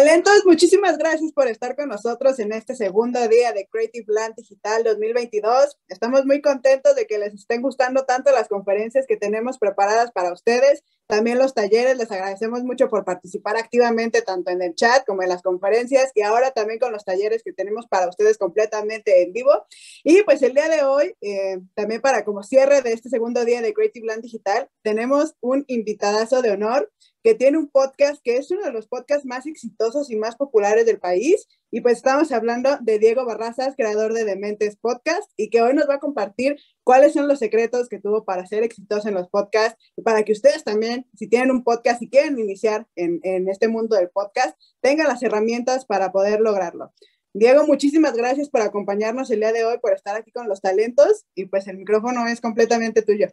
talentos, entonces muchísimas gracias por estar con nosotros en este segundo día de Creative Land Digital 2022. Estamos muy contentos de que les estén gustando tanto las conferencias que tenemos preparadas para ustedes, también los talleres. Les agradecemos mucho por participar activamente tanto en el chat como en las conferencias y ahora también con los talleres que tenemos para ustedes completamente en vivo. Y pues el día de hoy, eh, también para como cierre de este segundo día de Creative Land Digital, tenemos un invitadazo de honor que tiene un podcast que es uno de los podcasts más exitosos y más populares del país. Y pues estamos hablando de Diego Barrazas, creador de Dementes Podcast, y que hoy nos va a compartir cuáles son los secretos que tuvo para ser exitoso en los podcasts y para que ustedes también, si tienen un podcast y quieren iniciar en, en este mundo del podcast, tengan las herramientas para poder lograrlo. Diego, muchísimas gracias por acompañarnos el día de hoy, por estar aquí con los talentos y pues el micrófono es completamente tuyo.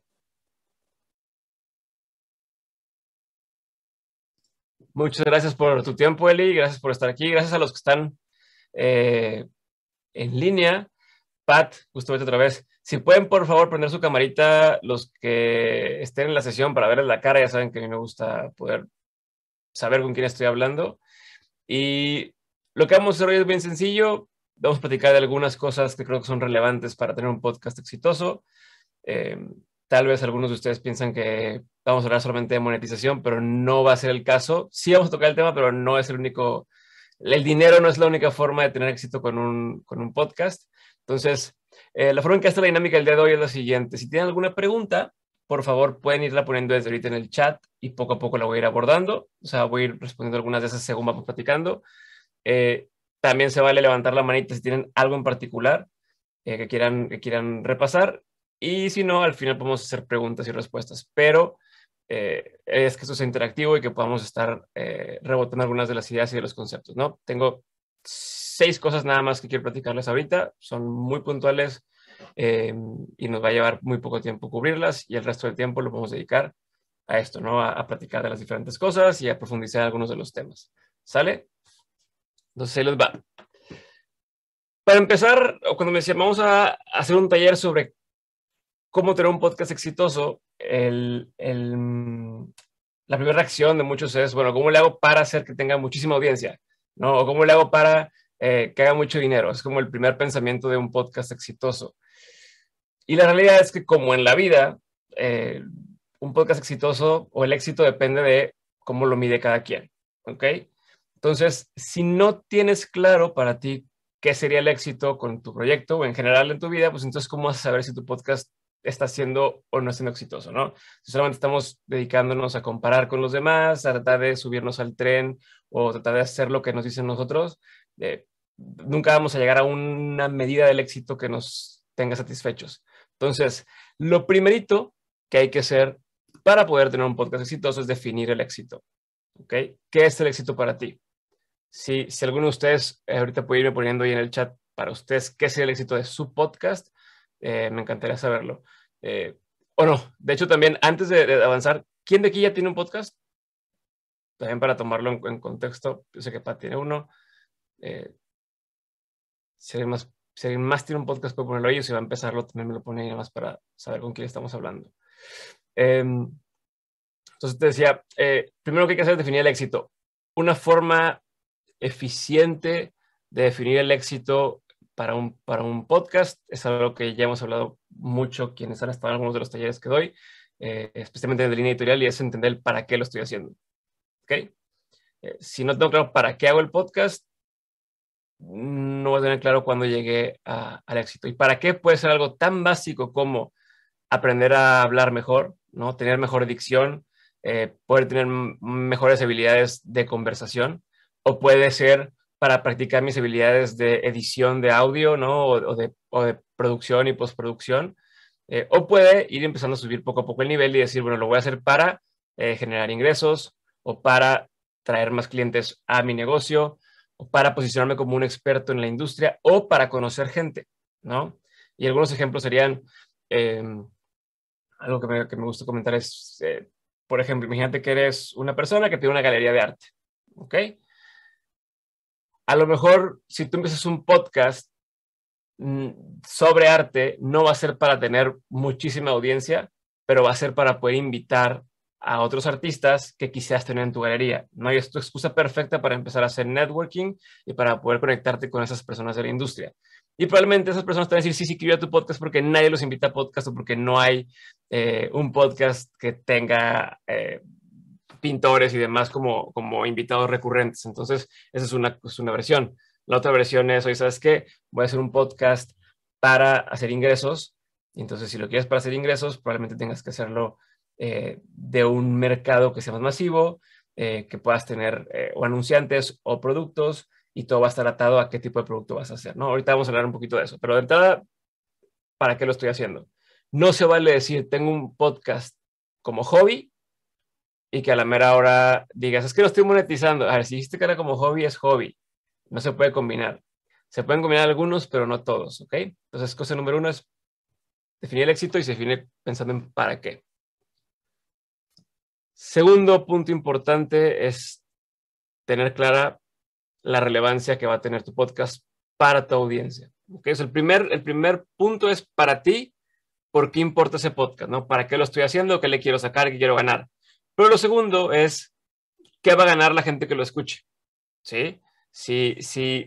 Muchas gracias por tu tiempo, Eli. Gracias por estar aquí. Gracias a los que están eh, en línea. Pat, justamente otra vez. Si pueden, por favor, prender su camarita los que estén en la sesión para verles la cara. Ya saben que a mí me gusta poder saber con quién estoy hablando. Y lo que vamos a hacer hoy es bien sencillo. Vamos a platicar de algunas cosas que creo que son relevantes para tener un podcast exitoso. Em, Tal vez algunos de ustedes piensan que vamos a hablar solamente de monetización, pero no va a ser el caso. Sí vamos a tocar el tema, pero no es el único, el dinero no es la única forma de tener éxito con un, podcast. Entonces, eh, la forma en que está la dinámica el día de hoy es la siguiente. Si tienen alguna pregunta, por favor, pueden irla poniendo desde ahorita en el chat y poco a poco la voy a ir abordando. O sea, voy a ir respondiendo algunas de esas según vamos platicando. Eh, también se vale levantar la manita si tienen algo en particular eh, que, quieran, que quieran repasar y si no, al final podemos hacer preguntas y respuestas, pero eh, es que esto sea interactivo y que podamos estar eh, rebotando algunas de las ideas y de los conceptos, ¿no? Tengo seis cosas nada más que quiero platicarles ahorita, son muy puntuales eh, y nos va a llevar muy poco tiempo cubrirlas y el resto del tiempo lo podemos dedicar a esto, ¿no? A, a platicar de las diferentes cosas y a profundizar algunos de los temas. ¿Sale? Entonces ahí les va. Para empezar, cuando me decían, vamos a hacer un taller sobre cómo tener un podcast exitoso, la primera reacción de muchos es, bueno, ¿cómo le hago para hacer que tenga muchísima audiencia? ¿No? ¿O cómo le hago para eh, que haga mucho dinero? Es como el primer pensamiento de un podcast exitoso. Y la realidad es que como en la vida, eh, un podcast exitoso o el éxito depende de cómo lo mide cada quien. Entonces, si no tienes claro para ti qué sería el éxito con tu proyecto o en general en tu vida, pues entonces, ¿cómo vas a saber si tu podcast está siendo o no siendo exitoso, ¿no? Si solamente estamos dedicándonos a comparar con los demás, a tratar de subirnos al tren o tratar de hacer lo que nos dicen nosotros, eh, nunca vamos a llegar a una medida del éxito que nos tenga satisfechos. Entonces, lo primerito que hay que hacer para poder tener un podcast exitoso es definir el éxito. ¿Ok? ¿Qué es el éxito para ti? Si, si alguno de ustedes eh, ahorita puede irme poniendo ahí en el chat para ustedes qué es el éxito de su podcast, eh, me encantaría saberlo. Eh, o no, de hecho también, antes de, avanzar, ¿quién de aquí ya tiene un podcast? También para tomarlo en, contexto, yo sé que Pat tiene uno. Eh, si, alguien más, más, tiene un podcast, puede ponerlo ahí, o si va a empezarlo, también me lo pone ahí más para saber con quién estamos hablando. Em, entonces te decía, eh, primero que hay que hacer es definir el éxito. Una forma eficiente de definir el éxito para un, para un podcast. Es algo que ya hemos hablado mucho quienes han estado en algunos de los talleres que doy, eh, especialmente de línea editorial, y es entender para qué lo estoy haciendo. ¿Okay? Eh, si no tengo claro para qué hago el podcast, no voy a tener claro cuándo llegué al éxito. ¿Y para qué puede ser algo tan básico como aprender a hablar mejor, ¿no? tener mejor dicción, eh, poder tener mejores habilidades de conversación? O puede ser para practicar mis habilidades de edición de audio, ¿no? O, de, producción y postproducción. Eh, o puede ir empezando a subir poco a poco el nivel y decir, bueno, lo voy a hacer para eh, generar ingresos o para traer más clientes a mi negocio o para posicionarme como un experto en la industria o para conocer gente, ¿no? Y algunos ejemplos serían, em, algo que me, que me, gusta comentar es, eh, por ejemplo, imagínate que eres una persona que tiene una galería de arte, ¿ok? a lo mejor si tú empiezas un podcast mm, sobre arte, no va a ser para tener muchísima audiencia, pero va a ser para poder invitar a otros artistas que quisieras tener en tu galería. No hay excusa perfecta para empezar a hacer networking y para poder conectarte con esas personas de la industria. Y probablemente esas personas te van a decir, sí, sí, quiero tu podcast porque nadie los invita a podcast o porque no hay eh, un podcast que tenga eh, pintores y demás como, como invitados recurrentes. Entonces, esa es una, pues, una versión. La otra versión es, oye, ¿sabes qué? Voy a hacer un podcast para hacer ingresos. Entonces, si lo quieres para hacer ingresos, probablemente tengas que hacerlo eh, de un mercado que sea más masivo, eh, que puedas tener eh, o anunciantes o productos y todo va a estar atado a qué tipo de producto vas a hacer, ¿no? Ahorita vamos a hablar un poquito de eso, pero de entrada, ¿para qué lo estoy haciendo? No se vale decir, tengo un podcast como hobby y que a la mera hora digas, es que lo estoy monetizando. A ver, si dijiste que era como hobby, es hobby. No se puede combinar. Se pueden combinar algunos, pero no todos, ¿ok? Entonces, cosa número uno es definir el éxito y se define pensando en para qué. Segundo punto importante es tener clara la relevancia que va a tener tu podcast para tu audiencia. ¿okay? es el, primer, el primer punto es para ti, ¿por qué importa ese podcast? ¿no? ¿Para qué lo estoy haciendo? ¿Qué le quiero sacar? ¿Qué quiero ganar? Pero lo segundo es, ¿qué va a ganar la gente que lo escuche? ¿Sí? Si,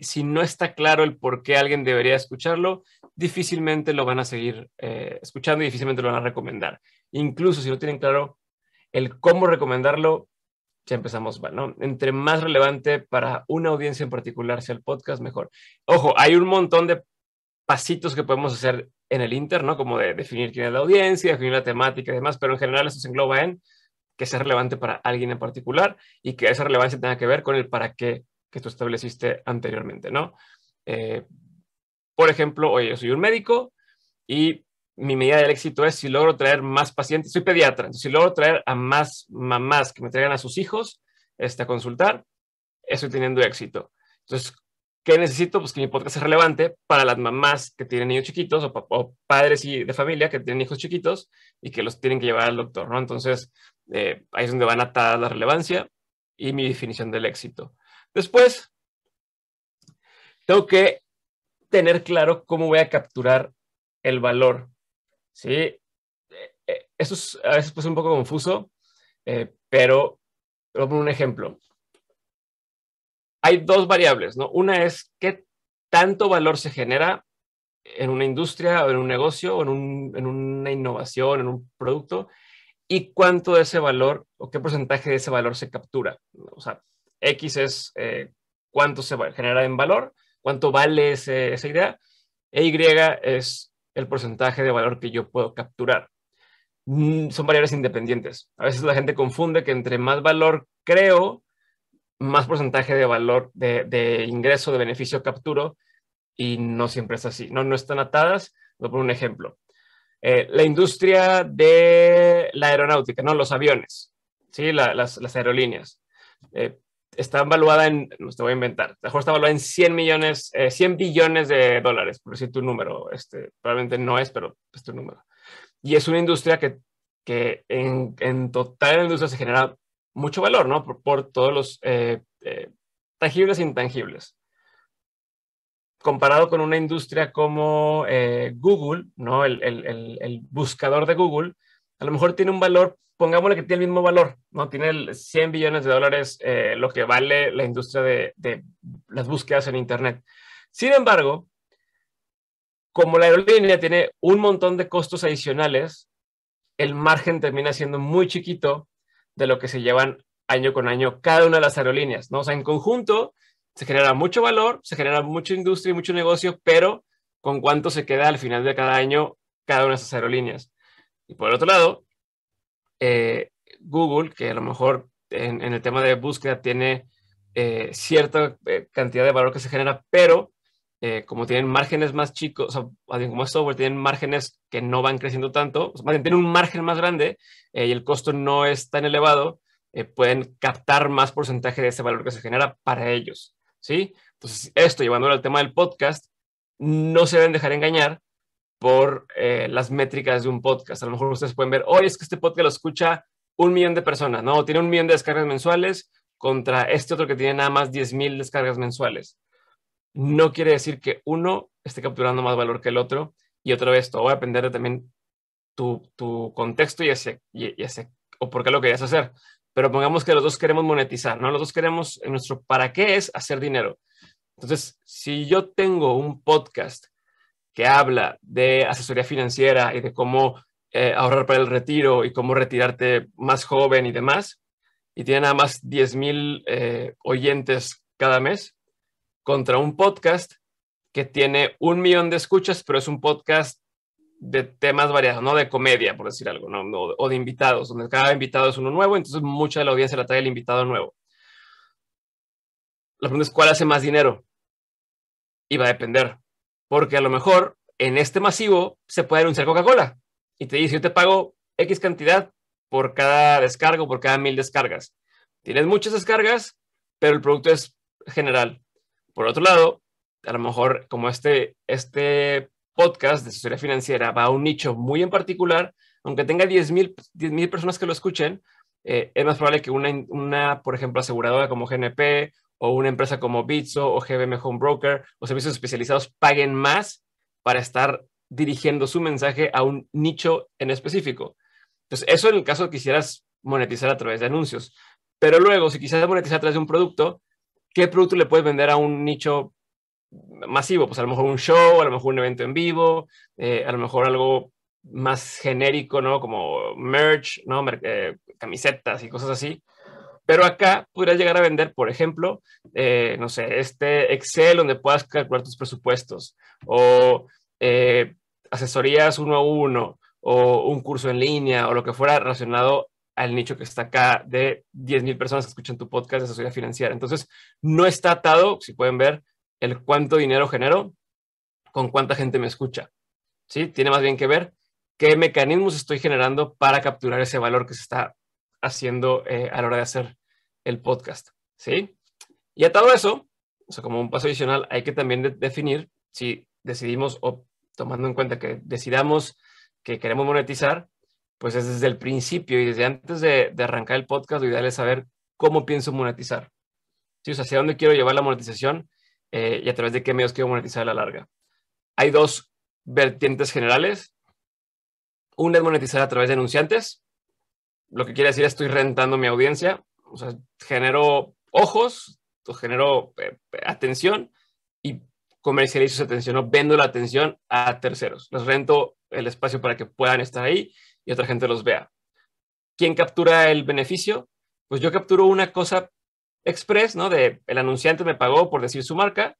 si no está claro el por qué alguien debería escucharlo, difícilmente lo van a seguir eh, escuchando y difícilmente lo van a recomendar. Incluso si no tienen claro el cómo recomendarlo, ya empezamos ¿no? Entre más relevante para una audiencia en particular sea el podcast, mejor. Ojo, hay un montón de pasitos que podemos hacer en el Inter, ¿no? Como de definir quién es la audiencia, definir la temática y demás, pero en general eso se engloba en que sea relevante para alguien en particular y que esa relevancia tenga que ver con el para qué que tú estableciste anteriormente, ¿no? Eh, por ejemplo, oye, yo soy un médico y mi medida del éxito es si logro traer más pacientes, soy pediatra, entonces si logro traer a más mamás que me traigan a sus hijos este, a consultar, estoy teniendo éxito. Entonces, ¿qué necesito? Pues que mi podcast sea relevante para las mamás que tienen niños chiquitos o, o padres y de familia que tienen hijos chiquitos y que los tienen que llevar al doctor, ¿no? Entonces, eh, ahí es donde van a estar la relevancia y mi definición del éxito. Después, tengo que tener claro cómo voy a capturar el valor. ¿sí? Eh, eh, eso es a veces pues, un poco confuso, pero voy a poner un ejemplo. Hay dos variables, ¿no? Una es qué tanto valor se genera en una industria o en un negocio o en, en una innovación, en un producto, y cuánto de ese valor o qué porcentaje de ese valor se captura. O sea, X es eh, cuánto se genera en valor, cuánto vale esa idea, e Y es el porcentaje de valor que yo puedo capturar. Mm, son variables independientes. A veces la gente confunde que entre más valor creo, más porcentaje de valor de, ingreso, de beneficio capturo, y no siempre es así. No, no están atadas. Voy por un ejemplo. Eh, la industria de la aeronáutica, ¿no? Los aviones, ¿sí? las, aerolíneas. Eh, está valuada en, no te voy a inventar, está en 100 millones, 100 eh, billones de dólares, por decir tu número, este, probablemente no es, pero es tu número. Y es una industria que, en, total la industria se genera mucho valor, ¿no? Por, todos los tangibles e intangibles comparado con una industria como eh, Google, ¿no? El, buscador de Google, a lo mejor tiene un valor, pongámosle que tiene el mismo valor, ¿no? Tiene 100 billones de dólares eh, lo que vale la industria de, de las búsquedas en Internet. Sin embargo, como la aerolínea tiene un montón de costos adicionales, el margen termina siendo muy chiquito de lo que se llevan año con año cada una de las aerolíneas, ¿no? O sea, en conjunto, se genera mucho valor, se genera mucha industria y mucho negocio, pero con cuánto se queda al final de cada año cada una de esas aerolíneas. Y por otro lado, eh, Google, que a lo mejor en, el tema de búsqueda tiene eh, cierta eh, cantidad de valor que se genera, pero como tienen márgenes más chicos, o sea, como es software, tienen márgenes que no van creciendo tanto, o sea, tienen un margen más grande y el costo no es tan elevado, pueden captar más porcentaje de ese valor que se genera para ellos. ¿sí? Entonces, esto llevándolo al tema del podcast, no se deben dejar engañar por eh, las métricas de un podcast. A lo mejor ustedes pueden ver, hoy es que este podcast lo escucha un millón de personas, ¿no? Tiene un millón de descargas mensuales contra este otro que tiene nada más 10.000 mil descargas mensuales. No quiere decir que uno esté capturando más valor que el otro. Y otra vez, todo va a depender también tu, tu contexto y ese, y, ese o por qué lo querías hacer pero pongamos que los dos queremos monetizar, ¿no? Los dos queremos, en nuestro para qué es hacer dinero. Entonces, si yo tengo un podcast que habla de asesoría financiera y de cómo eh, ahorrar para el retiro y cómo retirarte más joven y demás, y tiene nada más 10.000 mil eh, oyentes cada mes, contra un podcast que tiene un millón de escuchas, pero es un podcast de temas variados, ¿no? De comedia, por decir algo, ¿no? O, de invitados, donde cada invitado es uno nuevo, entonces mucha de la audiencia la trae el invitado nuevo. La pregunta es, ¿cuál hace más dinero? Y va a depender, porque a lo mejor en este masivo se puede anunciar Coca-Cola y te dice, yo te pago X cantidad por cada descargo, por cada mil descargas. Tienes muchas descargas, pero el producto es general. Por otro lado, a lo mejor como este, este podcast de asesoría financiera va a un nicho muy en particular, aunque tenga 10.000 mil personas que lo escuchen, eh, es más probable que una, una, por ejemplo, aseguradora como GNP o una empresa como Bitso o GBM Home Broker o servicios especializados paguen más para estar dirigiendo su mensaje a un nicho en específico. Entonces, eso en el caso que quisieras monetizar a través de anuncios. Pero luego, si quisieras monetizar a través de un producto, ¿qué producto le puedes vender a un nicho masivo, pues a lo mejor un show, a lo mejor un evento en vivo, eh, a lo mejor algo más genérico, ¿no? Como merch, ¿no? Eh, camisetas y cosas así. Pero acá podrías llegar a vender, por ejemplo, eh, no sé, este Excel donde puedas calcular tus presupuestos o asesorías uno a uno o un curso en línea o lo que fuera relacionado al nicho que está acá de 10.000 personas que escuchan tu podcast de asesoría financiera. Entonces, no está atado, si pueden ver, el cuánto dinero genero con cuánta gente me escucha. ¿Sí? Tiene más bien que ver qué mecanismos estoy generando para capturar ese valor que se está haciendo eh, a la hora de hacer el podcast. ¿Sí? Y a todo eso, o sea, como un paso adicional, hay que también definir si decidimos o tomando en cuenta que decidamos que queremos monetizar, pues es desde el principio y desde antes de, arrancar el podcast, lo ideal es saber cómo pienso monetizar. ¿Sí? O sea, hacia dónde quiero llevar la monetización eh, y a través de qué medios quiero monetizar a la larga. Hay dos vertientes generales. Una es monetizar a través de anunciantes. Lo que quiere decir estoy rentando mi audiencia. O sea, genero ojos, genero eh, atención y comercializo esa atención o vendo la atención a terceros. Les rento el espacio para que puedan estar ahí y otra gente los vea. ¿Quién captura el beneficio? Pues yo capturo una cosa express, ¿no? De el anunciante me pagó por decir su marca,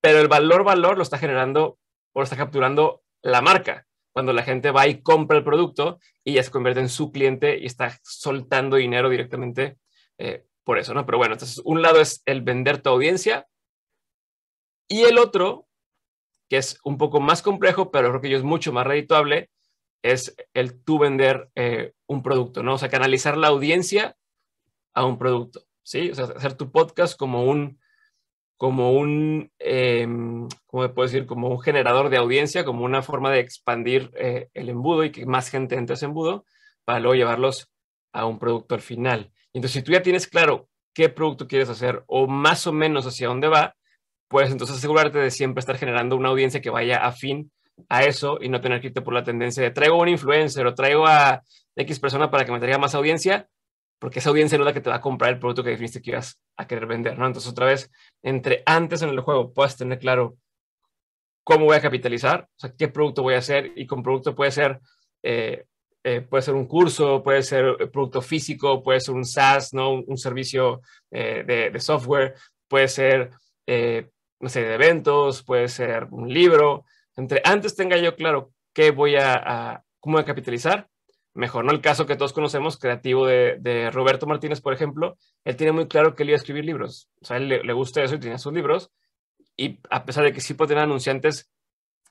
pero el valor valor lo está generando o lo está capturando la marca. Cuando la gente va y compra el producto y ya se convierte en su cliente y está soltando dinero directamente eh, por eso, ¿no? Pero bueno, entonces un lado es el vender tu audiencia y el otro, que es un poco más complejo, pero creo que yo es mucho más redituable, es el tú vender eh, un producto, ¿no? O sea, canalizar la audiencia a un producto. ¿sí? O sea, hacer tu podcast como un, como un, em, puedo decir? Como un generador de audiencia, como una forma de expandir eh, el embudo y que más gente entre ese embudo para luego llevarlos a un producto al final. Entonces, si tú ya tienes claro qué producto quieres hacer o más o menos hacia dónde va, puedes entonces asegurarte de siempre estar generando una audiencia que vaya afín a eso y no tener que irte por la tendencia de traigo un influencer o traigo a X persona para que me traiga más audiencia, porque esa audiencia no es la que te va a comprar el producto que definiste que ibas a querer vender, ¿no? Entonces, otra vez, entre antes en el juego puedas tener claro cómo voy a capitalizar, o sea, qué producto voy a hacer, y con producto puede ser, eh, eh, puede ser un curso, puede ser eh, producto físico, puede ser un SaaS, ¿no? Un, servicio de, software, puede ser, no sé, de eventos, puede ser un libro. Entre antes tenga yo claro qué voy a, a cómo voy a capitalizar, mejor, ¿no? El caso que todos conocemos, creativo de, Roberto Martínez, por ejemplo, él tiene muy claro que él iba a escribir libros. O sea, él le, gusta eso y tiene sus libros. Y a pesar de que sí puede tener anunciantes,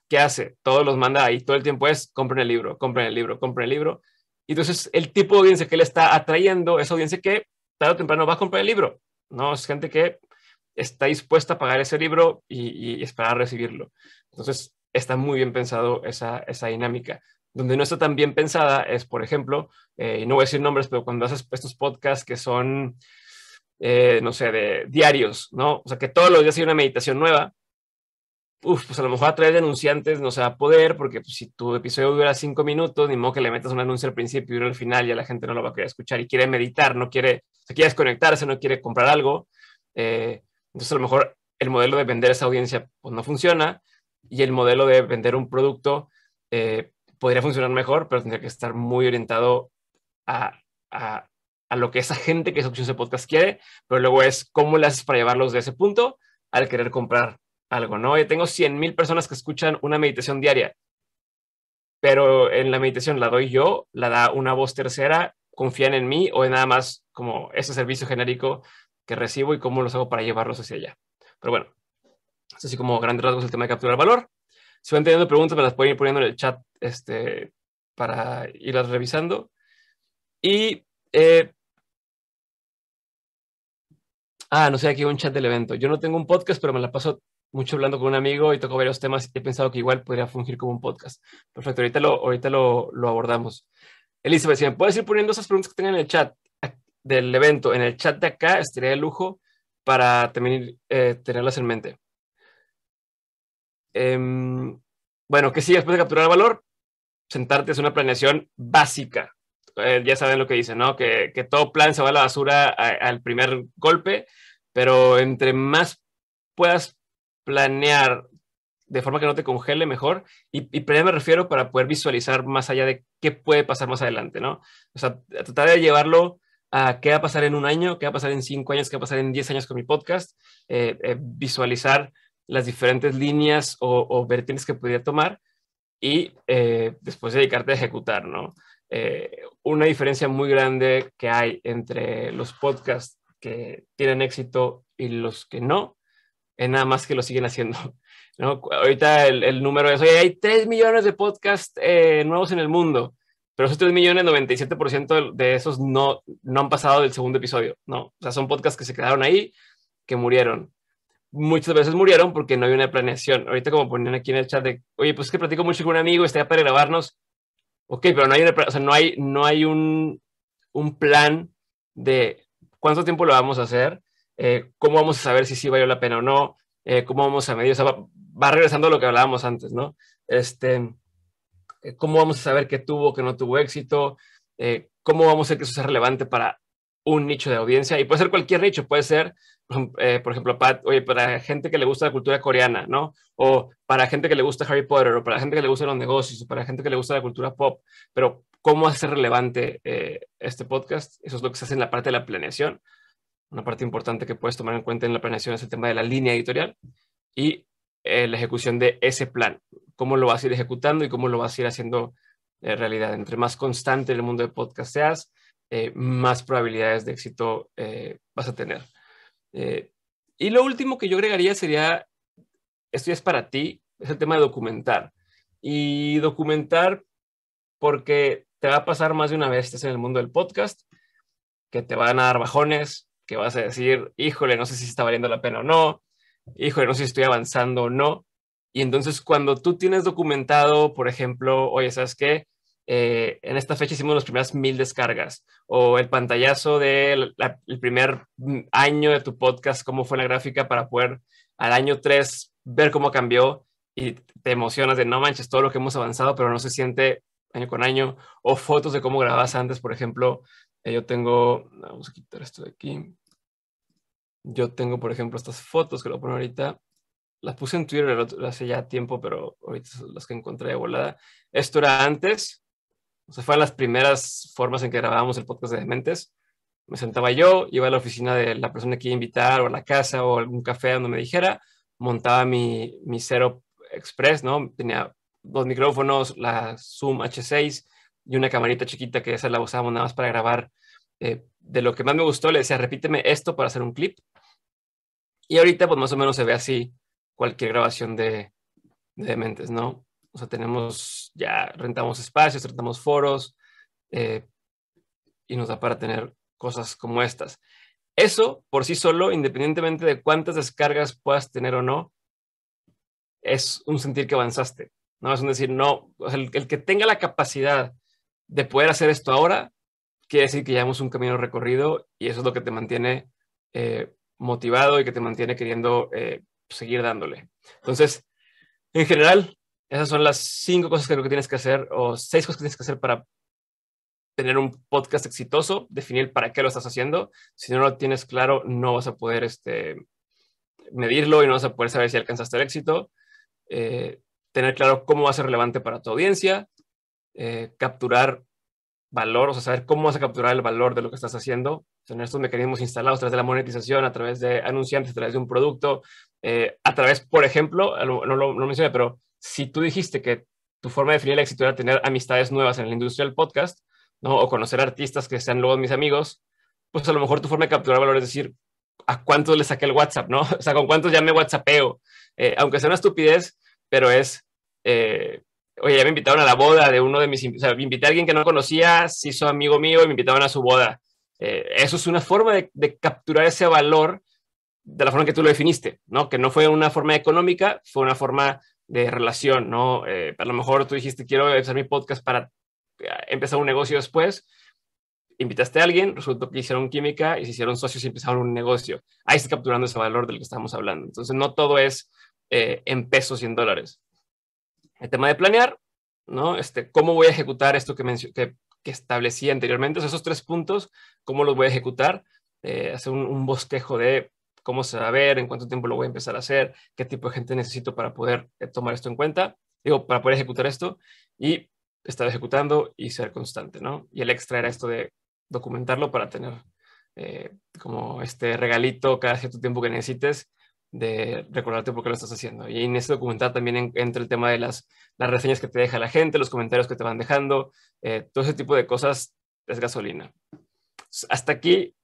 ¿qué hace? Todos los manda ahí, todo el tiempo es, compren el libro, compren el libro, compren el libro. Y entonces el tipo de audiencia que le está atrayendo es audiencia que tarde o temprano va a comprar el libro, ¿no? Es gente que está dispuesta a pagar ese libro y, y esperar recibirlo. Entonces está muy bien pensado esa, esa dinámica donde no está tan bien pensada es, por ejemplo, eh, no voy a decir nombres, pero cuando haces estos podcasts que son, eh, no sé, de diarios, ¿no? O sea, que todos los días hay una meditación nueva. Uf, pues a lo mejor a través de anunciantes no se va a poder, porque pues, si tu episodio dura cinco minutos, ni modo que le metas un anuncio al principio y uno al final, ya la gente no lo va a querer escuchar y quiere meditar, no quiere, se quiere desconectarse, no quiere comprar algo. Eh, entonces, a lo mejor el modelo de vender esa audiencia pues, no funciona y el modelo de vender un producto eh, podría funcionar mejor, pero tendría que estar muy orientado a, lo que esa gente que es opción de podcast quiere, pero luego es cómo las haces para llevarlos de ese punto al querer comprar algo, ¿no? Yo tengo 100 mil personas que escuchan una meditación diaria, pero en la meditación la doy yo, la da una voz tercera, confían en mí o en nada más como ese servicio genérico que recibo y cómo los hago para llevarlos hacia allá. Pero bueno, así como grandes rasgos el tema de capturar valor. Si van teniendo preguntas, me las pueden ir poniendo en el chat este, para irlas revisando. Y. Eh, ah, no sé, aquí hay un chat del evento. Yo no tengo un podcast, pero me la paso mucho hablando con un amigo y toco varios temas y he pensado que igual podría fungir como un podcast. Perfecto, ahorita lo, ahorita lo, lo abordamos. Elizabeth, si me puedes ir poniendo esas preguntas que tengan en el chat del evento, en el chat de acá, estaría de lujo para eh, tenerlas en mente. Em, bueno, que sí, después de capturar valor? Sentarte es una planeación básica. Eh, ya saben lo que dicen, ¿no? Que, todo plan se va a la basura al primer golpe, pero entre más puedas planear de forma que no te congele mejor. Y, y planear me refiero para poder visualizar más allá de qué puede pasar más adelante, ¿no? O sea, tratar de llevarlo a qué va a pasar en un año, qué va a pasar en cinco años, qué va a pasar en diez años con mi podcast, eh, eh, visualizar las diferentes líneas o, o vertientes que podía tomar y eh, después dedicarte a ejecutar, ¿no? Eh, una diferencia muy grande que hay entre los podcasts que tienen éxito y los que no, es nada más que lo siguen haciendo. Ahorita el, número es, oye, hay 3 millones de podcasts eh, nuevos en el mundo, pero esos 3 millones, 97% de esos no, no han pasado del segundo episodio, ¿no? O sea, son podcasts que se quedaron ahí, que murieron muchas veces murieron porque no hay una planeación. Ahorita como ponían aquí en el chat de, oye, pues es que platico mucho con un amigo, está para grabarnos. Ok, pero no hay, o no hay, no hay un, plan de cuánto tiempo lo vamos a hacer, eh, cómo vamos a saber si sí valió la pena o no, eh, cómo vamos a medir, o sea, va, regresando a lo que hablábamos antes, ¿no? Este, eh, cómo vamos a saber qué tuvo, que no tuvo éxito, cómo vamos a hacer que eso sea relevante para un nicho de audiencia, y puede ser cualquier nicho, puede ser eh, por ejemplo, para, oye, para gente que le gusta la cultura coreana, ¿no? O para gente que le gusta Harry Potter, o para gente que le gusta los negocios, o para gente que le gusta la cultura pop, pero ¿cómo hacer relevante eh, este podcast? Eso es lo que se hace en la parte de la planeación. Una parte importante que puedes tomar en cuenta en la planeación es el tema de la línea editorial y eh, la ejecución de ese plan. Cómo lo vas a ir ejecutando y cómo lo vas a ir haciendo realidad. Entre más constante en el mundo de podcast seas, más probabilidades de éxito vas a tener. Eh, y lo último que yo agregaría sería, esto ya es para ti, es el tema de documentar. Y documentar porque te va a pasar más de una vez, estás en el mundo del podcast, que te van a dar bajones, que vas a decir, híjole, no sé si está valiendo la pena o no, híjole, no sé si estoy avanzando o no. Y entonces cuando tú tienes documentado, por ejemplo, oye, ¿sabes qué? Eh, en esta fecha hicimos las primeras mil descargas, o el pantallazo del primer año de tu podcast, cómo fue la gráfica para poder al año 3 ver cómo cambió y te emocionas de no manches todo lo que hemos avanzado, pero no se siente año con año, o fotos de cómo grababas antes, por ejemplo, eh, yo tengo, vamos a quitar esto de aquí, yo tengo, por ejemplo, estas fotos que lo pongo ahorita, las puse en Twitter hace ya tiempo, pero ahorita las que encontré de volada. Esto era antes, o sea, fue las primeras formas en que grabábamos el podcast de Dementes. Me sentaba yo, iba a la oficina de la persona que iba a invitar o a la casa o a algún café donde me dijera, montaba mi, mi Express, ¿no? Tenía dos micrófonos, la Zoom H6 y una camarita chiquita que esa la usábamos nada más para grabar. Eh, de lo que más me gustó, le decía, repíteme esto para hacer un clip. Y ahorita, pues más o menos se ve así cualquier grabación de Dementes, ¿no? o sea, tenemos, ya rentamos espacios, rentamos foros eh, y nos da para tener cosas como estas. Eso por sí solo, independientemente de cuántas descargas puedas tener o no, es un sentir que avanzaste. No es un decir, no, el, que tenga la capacidad de poder hacer esto ahora, quiere decir que llevamos un camino recorrido y eso es lo que te mantiene eh, motivado y que te mantiene queriendo eh, seguir dándole. Entonces, en general, esas son las cinco cosas que creo que tienes que hacer o seis cosas que tienes que hacer para tener un podcast exitoso, definir para qué lo estás haciendo. Si no lo tienes claro, no vas a poder este, medirlo y no vas a poder saber si alcanzaste el éxito. Eh, tener claro cómo va a ser relevante para tu audiencia, eh, capturar valor, o sea, saber cómo vas a capturar el valor de lo que estás haciendo, tener estos mecanismos instalados a través de la monetización, a través de anunciantes, a través de un producto, eh, a través, por ejemplo, no lo, mencioné, pero si tú dijiste que tu forma de definir el éxito era tener amistades nuevas en la industria del podcast, O conocer artistas que sean luego mis amigos, pues a lo mejor tu forma de capturar valor es decir, ¿a cuántos le saqué el WhatsApp, no? O sea, ¿con cuántos ya me WhatsAppeo? Eh, aunque sea una estupidez, pero es, eh, oye, ya me invitaron a la boda de uno de mis, o sea, me invité a alguien que no conocía, se hizo amigo mío y me invitaron a su boda. Eh, eso es una forma de, de capturar ese valor de la forma que tú lo definiste, ¿no? Que no fue una forma económica, fue una forma de relación, ¿no? Eh, a lo mejor tú dijiste, quiero empezar mi podcast para eh, empezar un negocio después. Invitaste a alguien, resultó que hicieron química y se hicieron socios y empezaron un negocio. Ahí está capturando ese valor del que estamos hablando. Entonces, no todo es eh, en pesos y en dólares. El tema de planear, ¿no? Este, ¿Cómo voy a ejecutar esto que, que establecí anteriormente? esos tres puntos, ¿cómo los voy a ejecutar? Eh, hacer un bosquejo de cómo se va a ver, en cuánto tiempo lo voy a empezar a hacer, qué tipo de gente necesito para poder eh, tomar esto en cuenta, digo, para poder ejecutar esto y estar ejecutando y ser constante, ¿no? Y el extra era esto de documentarlo para tener eh, como este regalito cada cierto tiempo que necesites de recordarte por qué lo estás haciendo. Y en ese documental también entra el tema de las, las reseñas que te deja la gente, los comentarios que te van dejando, eh, todo ese tipo de cosas es gasolina. Hasta aquí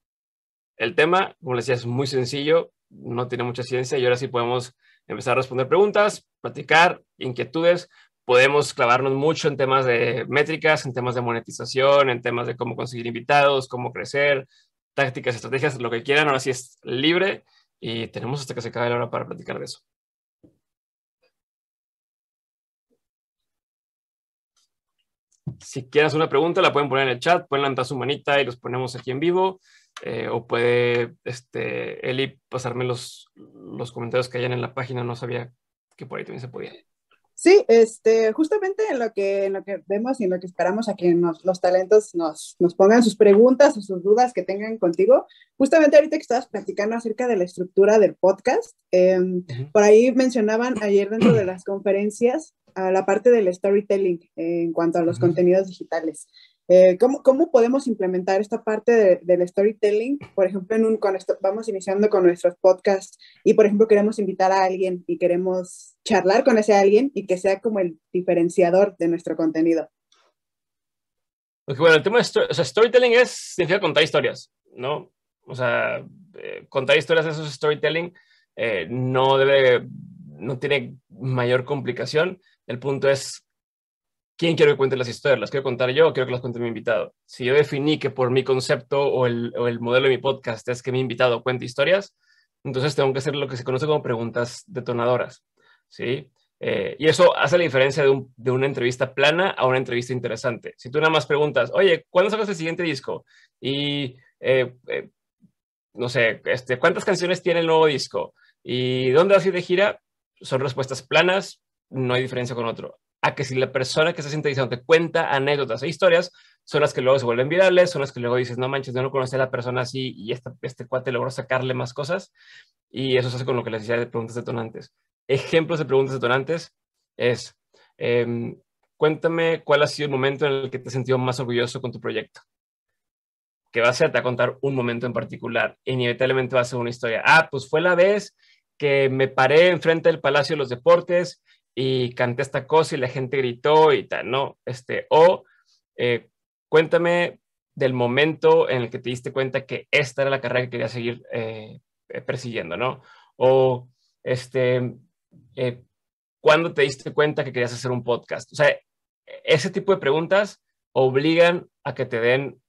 el tema, como les decía, es muy sencillo, no tiene mucha ciencia y ahora sí podemos empezar a responder preguntas, platicar, inquietudes. Podemos clavarnos mucho en temas de métricas, en temas de monetización, en temas de cómo conseguir invitados, cómo crecer, tácticas, estrategias, lo que quieran. Ahora sí es libre y tenemos hasta que se acabe la hora para platicar de eso. Si quieres una pregunta, la pueden poner en el chat, pueden levantar su manita y los ponemos aquí en vivo. Eh, o puede este, Eli pasarme los, los comentarios que hayan en la página, no sabía que por ahí también se podía. Sí, este, justamente en lo que, lo que vemos y en lo que esperamos a que nos, los talentos nos, nos, pongan sus preguntas o sus dudas que tengan contigo, justamente ahorita que estabas platicando acerca de la estructura del podcast, em, por ahí mencionaban ayer dentro de las conferencias a la parte del storytelling en cuanto a los contenidos digitales. Eh, ¿cómo, podemos implementar esta parte del storytelling? Por ejemplo, en un, con vamos iniciando con nuestros podcasts y, por ejemplo, queremos invitar a alguien y queremos charlar con ese alguien y que sea como el diferenciador de nuestro contenido. bueno, el tema de storytelling es, significa contar historias, ¿no? O sea, eh, contar historias, de esos storytelling, eh, no debe, no tiene mayor complicación. El punto es ¿Quién quiero que cuente las historias? ¿Las quiero contar yo o quiero que las cuente mi invitado? Si yo definí que por mi concepto o el, modelo de mi podcast es que mi invitado cuente historias, entonces tengo que hacer lo que se conoce como preguntas detonadoras, ¿sí? Eh, y eso hace la diferencia de, una entrevista plana a una entrevista interesante. Si tú nada más preguntas, oye, ¿cuándo sacas el siguiente disco? Y, eh, eh, no sé, este, ¿cuántas canciones tiene el nuevo disco? ¿Y dónde vas a ir de gira? Son respuestas planas, no hay diferencia con otro a que si la persona que está sintetizando te cuenta anécdotas e historias, son las que luego se vuelven virales, son las que luego dices, no manches, yo no conocí a la persona así y este cuate logró sacarle más cosas. Y eso se hace con lo que les decía de preguntas detonantes. Ejemplos de preguntas detonantes es, em, cuéntame cuál ha sido el momento en el que te has sentido más orgulloso con tu proyecto. Que va a ser, te va a contar un momento en particular. Inevitablemente va a ser una historia. Ah, pues fue la vez que me paré enfrente del Palacio de los Deportes y canté esta cosa y la gente gritó y tal, ¿no? Este, o eh, cuéntame del momento en el que te diste cuenta que esta era la carrera que querías seguir eh, eh, persiguiendo, ¿no? O, este, eh, ¿cuándo te diste cuenta que querías hacer un podcast? O sea, ese tipo de preguntas obligan a que te den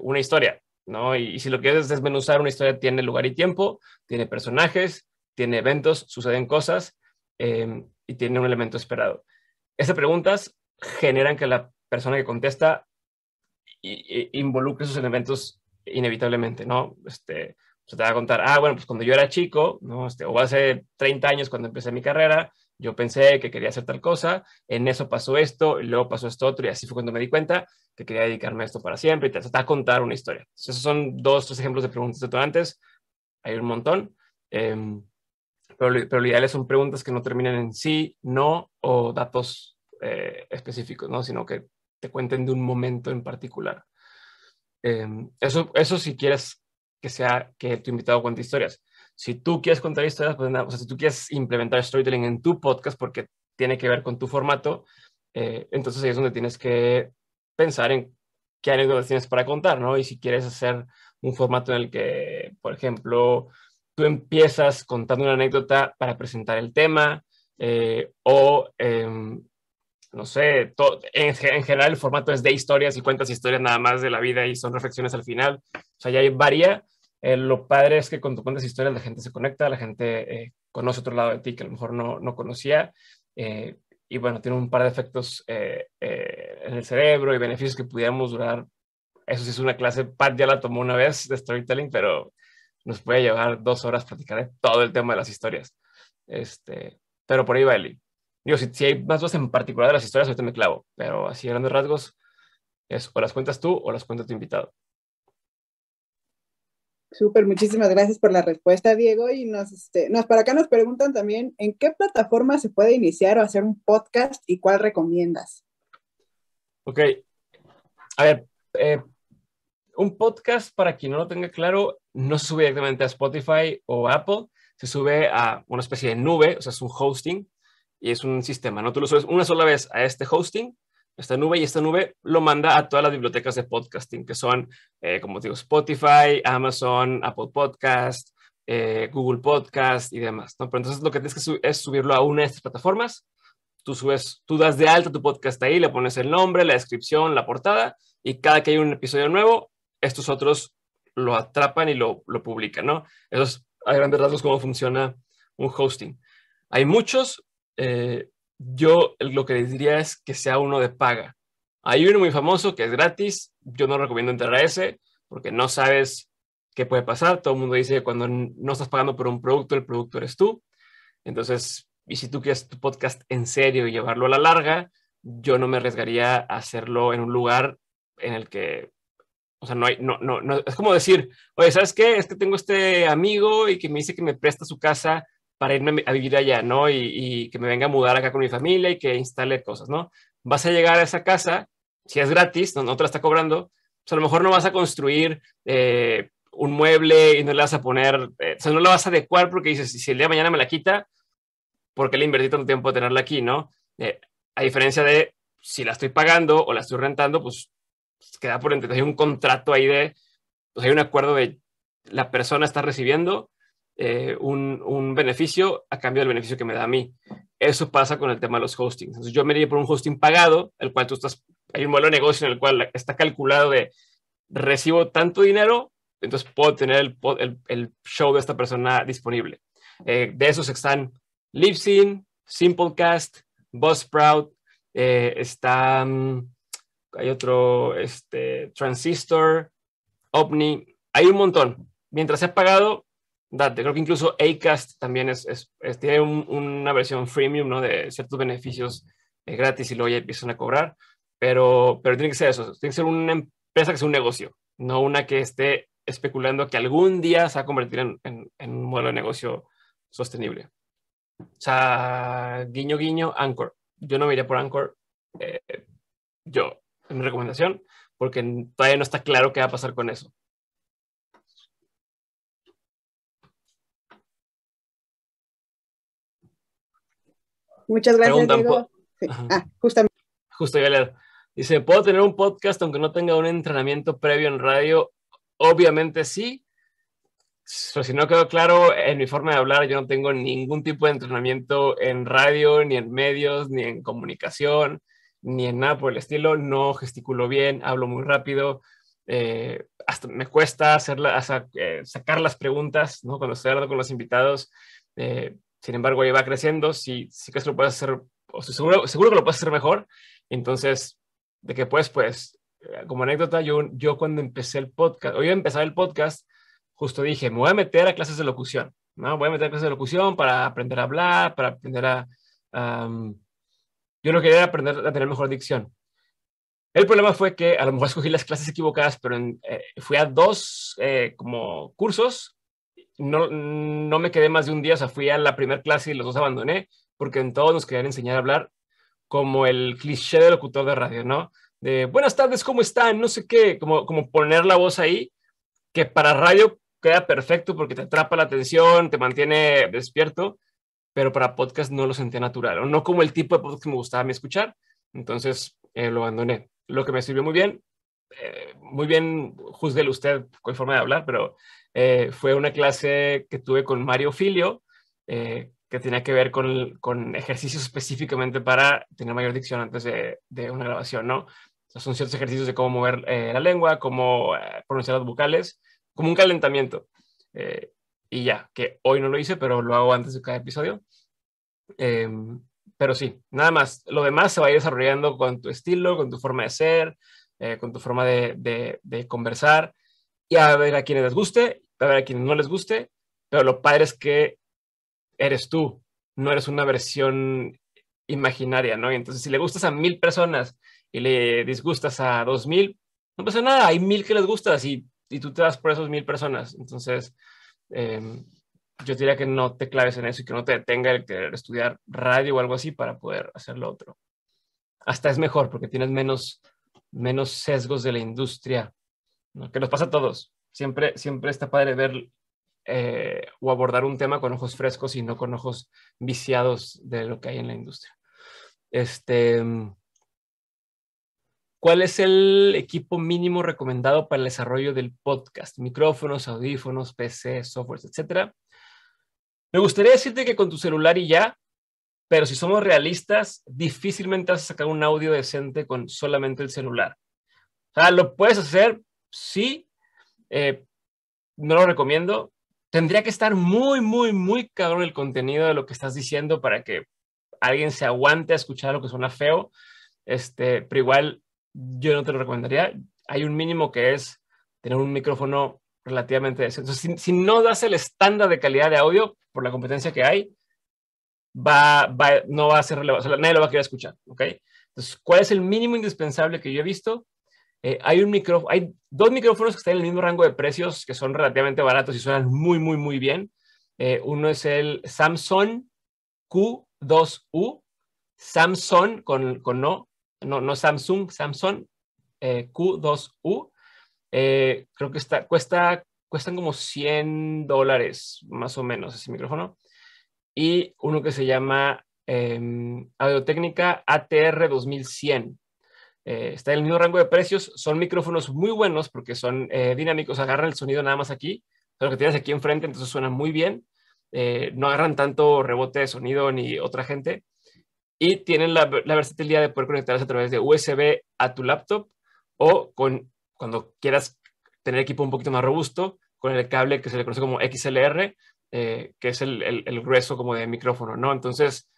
una historia, ¿no? Y, si lo quieres desmenuzar, una historia tiene lugar y tiempo, tiene personajes, tiene eventos, suceden cosas. Eh, y tiene un elemento esperado. Estas preguntas generan que la persona que contesta involucre esos elementos inevitablemente, ¿no? Este, se te va a contar, ah, bueno, pues cuando yo era chico, ¿no? Este, o hace 30 años cuando empecé mi carrera, yo pensé que quería hacer tal cosa, en eso pasó esto, y luego pasó esto otro, y así fue cuando me di cuenta que quería dedicarme a esto para siempre, y te va a contar una historia. esos son dos, tres ejemplos de preguntas de antes. hay un montón. Em, pero, pero lo ideal son preguntas que no terminan en sí, no o datos eh, específicos, ¿no? sino que te cuenten de un momento en particular. Em, eso, eso si quieres que sea que tu invitado cuente historias. Si tú quieres contar historias, pues nada, o sea, si tú quieres implementar storytelling en tu podcast porque tiene que ver con tu formato, eh, entonces ahí es donde tienes que pensar en qué anécdotas tienes para contar, ¿no? Y si quieres hacer un formato en el que, por ejemplo, empiezas contando una anécdota para presentar el tema eh, o, em, no sé, en, general el formato es de historias y cuentas historias nada más de la vida y son reflexiones al final. O sea, ya varía. Eh, lo padre es que cuando cuentas historias la gente se conecta, la gente eh, conoce otro lado de ti que a lo mejor no, no conocía. y bueno, tiene un par de efectos en el cerebro y beneficios que pudiéramos durar eso sí es una clase, Pat ya la tomó una vez de storytelling, pero nos puede llevar dos horas platicar todo el tema de las historias. Este, pero por ahí va Eli. Digo, si, hay más dos en particular de las historias, ahorita me clavo, pero así grandes rasgos, es o las cuentas tú o las cuentas tu invitado. Súper, muchísimas gracias por la respuesta, Diego. Y nos, este, nos, para acá nos preguntan también, ¿en qué plataforma se puede iniciar o hacer un podcast y cuál recomiendas? Ok. A ver, eh, un podcast, para quien no lo tenga claro, no se sube directamente a Spotify o Apple, se sube a una especie de nube, o sea, es un hosting y es un sistema, ¿no? Tú lo subes una sola vez a este hosting, esta nube, y esta nube lo manda a todas las bibliotecas de podcasting, que son, eh, como digo, Spotify, Amazon, Apple Podcast, eh, Google Podcast y demás, ¿no? Pero entonces lo que tienes que es subirlo a una de estas plataformas, tú subes, tú das de alta tu podcast ahí, le pones el nombre, la descripción, la portada, y cada que hay un episodio nuevo, estos otros lo atrapan y lo, publican, ¿no? Eso es a grandes rasgos cómo funciona un hosting. Hay muchos, eh, yo lo que les diría es que sea uno de paga. Hay uno muy famoso que es gratis, yo no recomiendo entrar a ese porque no sabes qué puede pasar. Todo el mundo dice que cuando no estás pagando por un producto, el producto eres tú. Entonces, y si tú quieres tu podcast en serio y llevarlo a la larga, yo no me arriesgaría a hacerlo en un lugar en el que o sea, no hay, no, no, es como decir, oye, ¿sabes qué? Es que tengo este amigo y que me dice que me presta su casa para irme a vivir allá, ¿no? Y, que me venga a mudar acá con mi familia y que instale cosas, ¿no? Vas a llegar a esa casa, si es gratis, no, no te la está cobrando, pues a lo mejor no vas a construir eh, un mueble y no le vas a poner, eh, o sea, no lo vas a adecuar porque dices, si el día de mañana me la quita, porque le invertí tanto tiempo a tenerla aquí, no? Eh, a diferencia de si la estoy pagando o la estoy rentando, pues pues, queda por entender, hay un contrato ahí de, pues hay un acuerdo de la persona está recibiendo eh, un, beneficio a cambio del beneficio que me da a mí. Eso pasa con el tema de los hostings. Entonces, yo me iría por un hosting pagado, el cual tú estás, hay un modelo de negocio en el cual está calculado de recibo tanto dinero, entonces puedo tener el, show de esta persona disponible. Eh, de esos están Libsyn, Simplecast, Buzzsprout, eh, está mm, hay otro, este, Transistor, OVNI, hay un montón. Mientras ha pagado, date. Creo que incluso Acast también es, tiene una versión freemium, ¿no? De ciertos beneficios eh, gratis y luego ya empiezan a cobrar. Pero, pero tiene que ser eso. Tiene que ser una empresa que sea un negocio, no una que esté especulando que algún día se va a convertir en, un modelo de negocio sostenible. O sea, guiño, guiño, Anchor. Yo no me iría por Anchor. Eh, yo, mi recomendación, porque todavía no está claro qué va a pasar con eso. Muchas gracias. Diego. Ah, justamente. Justo iba Dice, ¿puedo tener un podcast aunque no tenga un entrenamiento previo en radio? Obviamente sí. si no quedó claro, en mi forma de hablar yo no tengo ningún tipo de entrenamiento en radio, ni en medios, ni en comunicación, ni en nada por el estilo, no gesticulo bien, hablo muy rápido, eh, hasta me cuesta hacer eh, sacar las preguntas ¿no? cuando estoy hablando con los invitados. Eh, sin embargo, ahí va creciendo, Si sí que lo puedes hacer, seguro, seguro que lo puedes hacer mejor. Entonces, de que pues, pues, como anécdota, yo, yo cuando empecé el podcast, hoy yo empezaba el podcast, justo dije, me voy a meter a clases de locución, ¿no? Voy a meter a clases de locución para aprender a hablar, para aprender a... Yo que quería aprender a tener mejor dicción. El problema fue que a lo mejor escogí las clases equivocadas, pero eh, fui a dos eh, como cursos, no, me quedé más de un día, o sea, fui a la primera clase y los dos abandoné, porque en todos nos querían enseñar a hablar como el cliché del locutor de radio, ¿no? De buenas tardes, ¿cómo están? No sé qué, como, como poner la voz ahí, que para radio queda perfecto porque te atrapa la atención, te mantiene despierto, pero para podcast no lo sentía natural o no como el tipo de podcast que me gustaba a mí escuchar. Entonces eh, lo abandoné. Lo que me sirvió muy bien, eh, muy bien, juzguele usted con forma de hablar, pero eh, fue una clase que tuve con Mario Filio, que tenía que ver con, ejercicios específicamente para tener mayor dicción antes de, una grabación, ¿no? son ciertos ejercicios de cómo mover la lengua, cómo pronunciar las vocales, como un calentamiento y ya, que hoy no lo hice, pero lo hago antes de cada episodio. Em, pero sí, nada más. Lo demás se va a ir desarrollando con tu estilo, con tu forma de ser, eh, con tu forma de, de, conversar y a ver a quienes les guste, a ver a quienes no les guste, pero lo padre es que eres tú, no eres una versión imaginaria, ¿no? Y entonces si le gustas a mil personas y le disgustas a dos mil, no pasa nada, hay mil que les gustas y, y tú te das por esas mil personas. Entonces, Em, yo diría que no te claves en eso y que no te detenga el querer estudiar radio o algo así para poder hacer lo otro. Hasta es mejor porque tienes menos, menos sesgos de la industria, que nos pasa a todos. Siempre, siempre está padre ver eh, o abordar un tema con ojos frescos y no con ojos viciados de lo que hay en la industria. Este, em, ¿Cuál es el equipo mínimo recomendado para el desarrollo del podcast? Micrófonos, audífonos, PC, software, etcétera. Me gustaría decirte que con tu celular y ya, pero si somos realistas, difícilmente vas a sacar un audio decente con solamente el celular. O sea, lo puedes hacer, sí, eh, no lo recomiendo. Tendría que estar muy, muy, muy cabrón el contenido de lo que estás diciendo para que alguien se aguante a escuchar lo que suena feo. Este, pero igual yo no te lo recomendaría. Hay un mínimo que es tener un micrófono relativamente si, no das el estándar de calidad de audio por la competencia que hay, va, no va a ser relevante, nadie lo va a querer escuchar, ¿ok? Entonces, ¿cuál es el mínimo indispensable que yo he visto? Eh, hay, un micro hay dos micrófonos que están en el mismo rango de precios, que son relativamente baratos y suenan muy, muy, muy bien. Eh, uno es el Samsung Q2U, Samsung con, con no, no, no Samsung, Samsung eh, Q2U. Eh, creo que cuesta, cuestan como 100 dólares más o menos ese micrófono. Y uno que se llama AudioTécnica em, Audio Técnica ATR 2100. Eh, está en el mismo rango de precios. Son micrófonos muy buenos porque son dinámicos, agarran el sonido nada más aquí, lo que tienes aquí enfrente, entonces suena muy bien. no agarran tanto rebote de sonido ni otra gente y tienen la, versatilidad de poder conectarse a través de USB a tu laptop o con, cuando quieras tener equipo un poquito más robusto, con el cable que se le conoce como XLR, eh, que es el, grueso como de micrófono, ¿no? Entonces,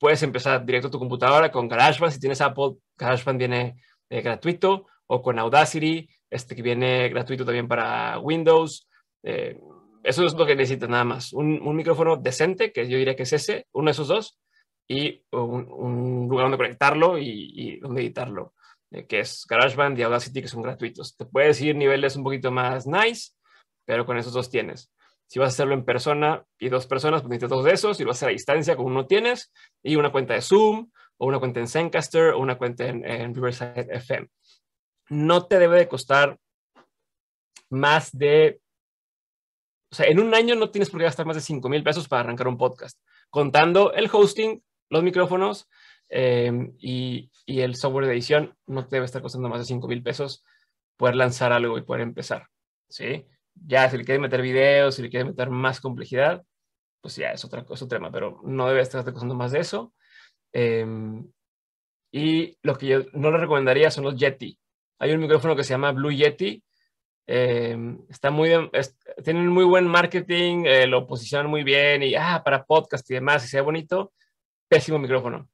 puedes empezar directo a tu computadora con GarageBand. Si tienes Apple, GarageBand viene eh, gratuito, o con Audacity, este que viene gratuito también para Windows. Eh, eso es lo que necesitas nada más. Un, un, micrófono decente, que yo diría que es ese, uno de esos dos, y un, lugar donde conectarlo y, donde editarlo, eh, que es GarageBand y Audacity, que son gratuitos. Te puedes ir niveles un poquito más nice, pero con esos dos tienes. Si vas a hacerlo en persona y dos personas, pues necesitas dos de esos. Si lo vas a hacer a distancia, como uno tienes, y una cuenta de Zoom, o una cuenta en Zencaster, o una cuenta en, en Riverside FM. No te debe de costar más de. O sea, en un año no tienes por qué gastar más de 5 mil pesos para arrancar un podcast, contando el hosting, los micrófonos em, y, el software de edición no te debe estar costando más de 5 mil pesos poder lanzar algo y poder empezar, ¿sí? Ya si le quieres meter videos, si le quieres meter más complejidad, pues ya es, otra, cosa otro tema, pero no debe estar costando más de eso. Em, y lo que yo no le recomendaría son los Yeti. Hay un micrófono que se llama Blue Yeti. Em, está muy, Tiene tienen muy buen marketing, eh, lo posicionan muy bien y ah, para podcast y demás, y sea bonito, pésimo micrófono.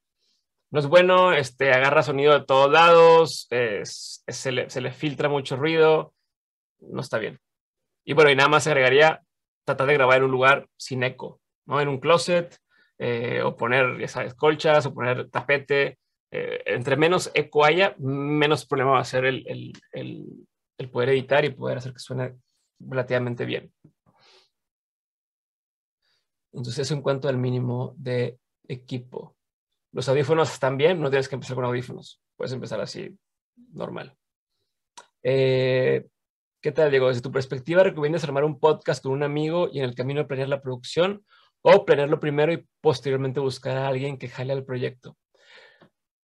No es bueno, este, agarra sonido de todos lados, se, le, filtra mucho ruido, no está bien. Y bueno, y nada más agregaría tratar de grabar en un lugar sin eco, ¿no? En un closet, eh, o poner, ya sabes, colchas, o poner tapete. Eh, entre menos eco haya, menos problema va a ser el, el, el poder editar y poder hacer que suene relativamente bien. Entonces, eso en cuanto al mínimo de equipo. Los audífonos están bien, no tienes que empezar con audífonos. Puedes empezar así, normal. Eh, ¿Qué tal, Diego? Desde tu perspectiva, ¿recomiendas armar un podcast con un amigo y en el camino planear la producción o planearlo primero y posteriormente buscar a alguien que jale al proyecto?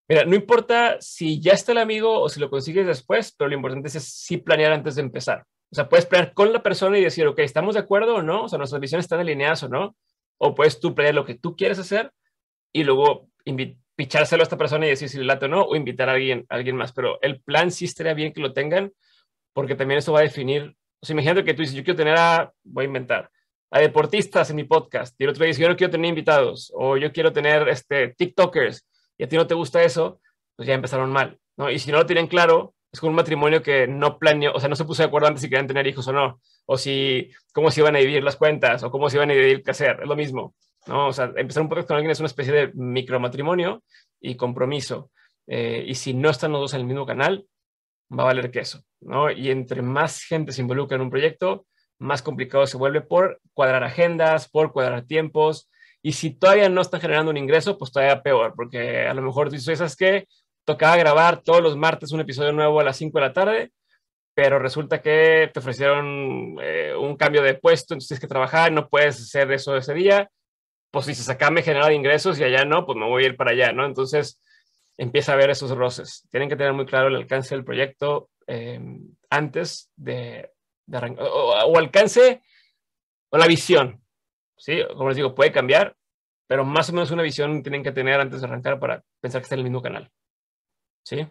Mira, no importa si ya está el amigo o si lo consigues después, pero lo importante es sí planear antes de empezar. O sea, puedes planear con la persona y decir, ok, ¿estamos de acuerdo o no? O sea, nuestras visiones están alineadas o no. O puedes tú planear lo que tú quieres hacer y luego pichárselo a esta persona y decir si le late o no, o invitar a alguien, alguien más. Pero el plan sí estaría bien que lo tengan, porque también eso va a definir. O sea, imagínate que tú dices, yo quiero tener a, voy a inventar, a deportistas en mi podcast, y el otro dice, yo no quiero tener invitados, o yo quiero tener este, TikTokers, y a ti no te gusta eso, pues ya empezaron mal, Y si no lo tienen claro, es como un matrimonio que no planeó, o sea, no se puso de acuerdo antes si querían tener hijos o no, o si, cómo se iban a dividir las cuentas, o cómo se iban a dividir qué hacer, es lo mismo. O sea, empezar un podcast con alguien es una especie de micromatrimonio y compromiso. Eh, y si no están los dos en el mismo canal, va a valer queso, ¿no? Y entre más gente se involucra en un proyecto, más complicado se vuelve por cuadrar agendas, por cuadrar tiempos. Y si todavía no están generando un ingreso, pues todavía peor, porque a lo mejor tú dices, ¿sabes qué? Tocaba grabar todos los martes un episodio nuevo a las 5 de la tarde, pero resulta que te ofrecieron eh, un cambio de puesto, entonces tienes que trabajar, no puedes hacer eso ese día, pues si saca me genera ingresos y allá no, pues me voy a ir para allá, ¿no? Entonces empieza a ver esos roces. Tienen que tener muy claro el alcance del proyecto eh, antes de, arrancar, o, o, alcance o la visión, ¿sí? Como les digo, puede cambiar, pero más o menos una visión tienen que tener antes de arrancar para pensar que está en el mismo canal, ¿sí?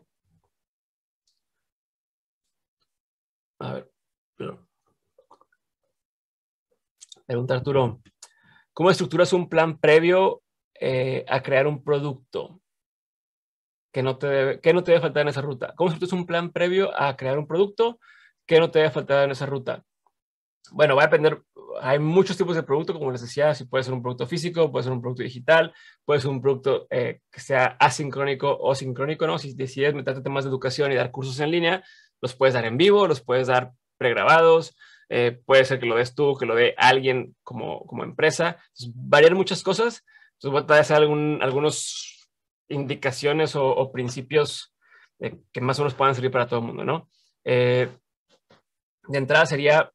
A ver. Pregunta Arturo. ¿Cómo estructuras un plan previo eh, a crear un producto? Que no, te debe, que no te debe faltar en esa ruta? ¿Cómo estructuras un plan previo a crear un producto? que no te debe faltar en esa ruta? Bueno, va a depender, hay muchos tipos de producto, como les decía, si puede ser un producto físico, puede ser un producto digital, puede ser un producto eh, que sea asincrónico o sincrónico, ¿no? Si decides meterte temas de educación y dar cursos en línea, los puedes dar en vivo, los puedes dar pregrabados, eh, puede ser que lo des tú, que lo dé alguien como, empresa, Entonces, variar muchas cosas. Entonces voy a traer algún, algunas indicaciones o, principios eh, que más o menos puedan servir para todo el mundo, ¿no? Eh, de entrada sería,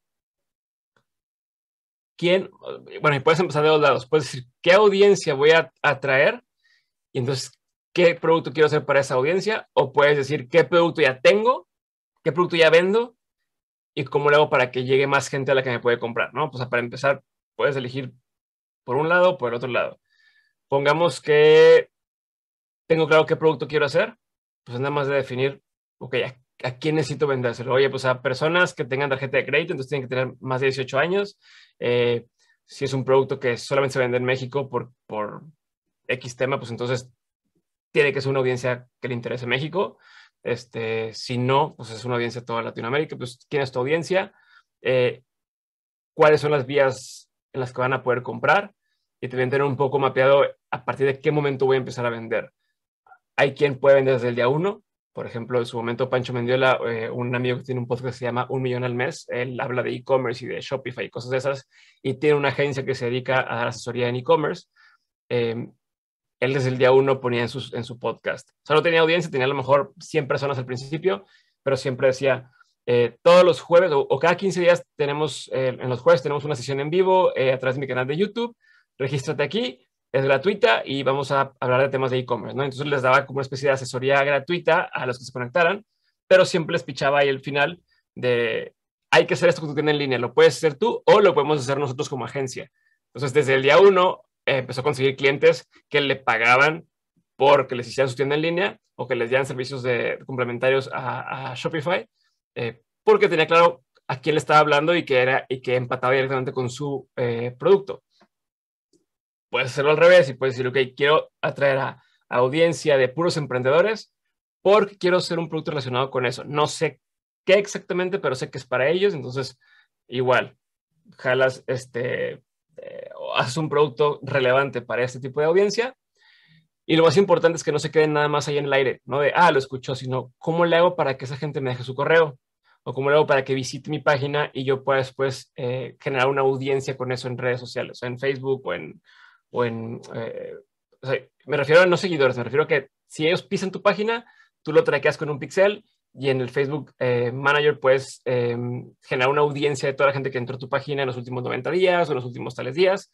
¿quién? Bueno, y puedes empezar de dos lados. Puedes decir, ¿qué audiencia voy a atraer? Y entonces, ¿qué producto quiero hacer para esa audiencia? O puedes decir, ¿qué producto ya tengo? ¿Qué producto ya vendo? y cómo lo hago para que llegue más gente a la que me puede comprar, ¿no? Pues para empezar, puedes elegir por un lado o por el otro lado. Pongamos que tengo claro qué producto quiero hacer, pues nada más de definir, ok, ¿a, quién necesito vendérselo? Oye, pues a personas que tengan tarjeta de crédito, entonces tienen que tener más de 18 años. Eh, si es un producto que solamente se vende en México por, por X tema, pues entonces tiene que ser una audiencia que le interese México. Este, si no, pues es una audiencia toda Latinoamérica, pues quién es tu audiencia, eh, cuáles son las vías en las que van a poder comprar y también tener un poco mapeado a partir de qué momento voy a empezar a vender. Hay quien puede vender desde el día uno, por ejemplo, en su momento Pancho Mendiola, eh, un amigo que tiene un podcast que se llama Un Millón al Mes, él habla de e-commerce y de Shopify y cosas de esas, y tiene una agencia que se dedica a dar asesoría en e-commerce. Em, él desde el día uno ponía en, en su podcast. Solo tenía audiencia, tenía a lo mejor 100 personas al principio, pero siempre decía, eh, todos los jueves o, cada 15 días tenemos, eh, en los jueves tenemos una sesión en vivo eh, a través de mi canal de YouTube, regístrate aquí, es gratuita y vamos a hablar de temas de e-commerce, ¿no? Entonces les daba como una especie de asesoría gratuita a los que se conectaran, pero siempre les pichaba ahí el final de, hay que hacer esto que tú tienes en línea, lo puedes hacer tú o lo podemos hacer nosotros como agencia. Entonces, desde el día uno eh, empezó a conseguir clientes que le pagaban porque les hicieran su tienda en línea o que les dieran servicios de, complementarios a, Shopify, eh, porque tenía claro a quién le estaba hablando y que, era, y que empataba directamente con su eh, producto. Puedes hacerlo al revés y puedes decir, ok, quiero atraer a, a audiencia de puros emprendedores porque quiero hacer un producto relacionado con eso. No sé qué exactamente, pero sé que es para ellos, entonces igual, jalas este, eh, o haces un producto relevante para este tipo de audiencia. Y lo más importante es que no se queden nada más ahí en el aire, no de, ah, lo escuchó, sino, ¿cómo le hago para que esa gente me deje su correo? ¿O cómo le hago para que visite mi página y yo pueda después eh, generar una audiencia con eso en redes sociales, en Facebook o en... O en eh, o me refiero a no seguidores, me refiero a que si ellos pisan tu página, tú lo traqueas con un pixel y en el Facebook eh, Manager puedes em, generar una audiencia de toda la gente que entró a tu página en los últimos 90 días o en los últimos tales días,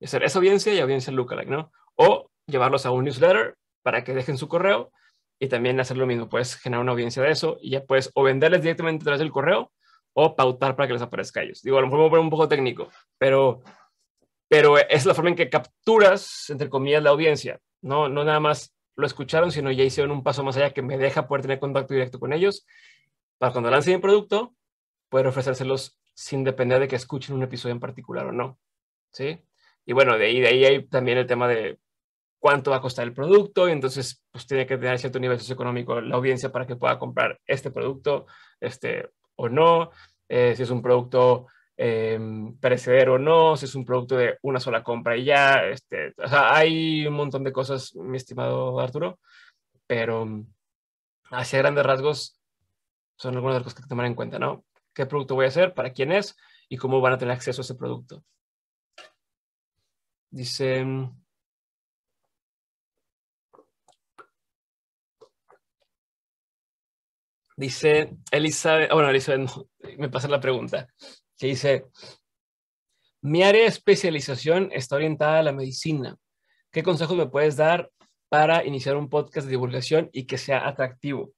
hacer esa audiencia y audiencia lookalike, ¿no? O llevarlos a un newsletter para que dejen su correo y también hacer lo mismo, puedes generar una audiencia de eso y ya puedes o venderles directamente a través del correo o pautar para que les aparezca a ellos. Digo, a lo mejor un poco técnico, pero, pero es la forma en que capturas, entre comillas, la audiencia, ¿no? No nada más lo escucharon, sino ya hicieron un paso más allá que me deja poder tener contacto directo con ellos para cuando lancen el producto, poder ofrecérselos sin depender de que escuchen un episodio en particular o no. ¿Sí? Y bueno, de ahí, ahí hay también el tema de cuánto va a costar el producto, y entonces pues tiene que tener cierto nivel socioeconómico la audiencia para que pueda comprar este producto este, o no, eh, si es un producto eh, o no, si es un producto de una sola compra y ya. Este, hay un montón de cosas, mi estimado Arturo, pero mm, hacia grandes rasgos son algunas de las cosas que tomar en cuenta, ¿no? ¿Qué producto voy a hacer? ¿Para quién es? ¿Y cómo van a tener acceso a ese producto? Dice... Mm, dice Elizabeth, ah, bueno, Elizabeth, me pasa la pregunta que dice, mi área de especialización está orientada a la medicina. ¿Qué consejos me puedes dar para iniciar un podcast de divulgación y que sea atractivo?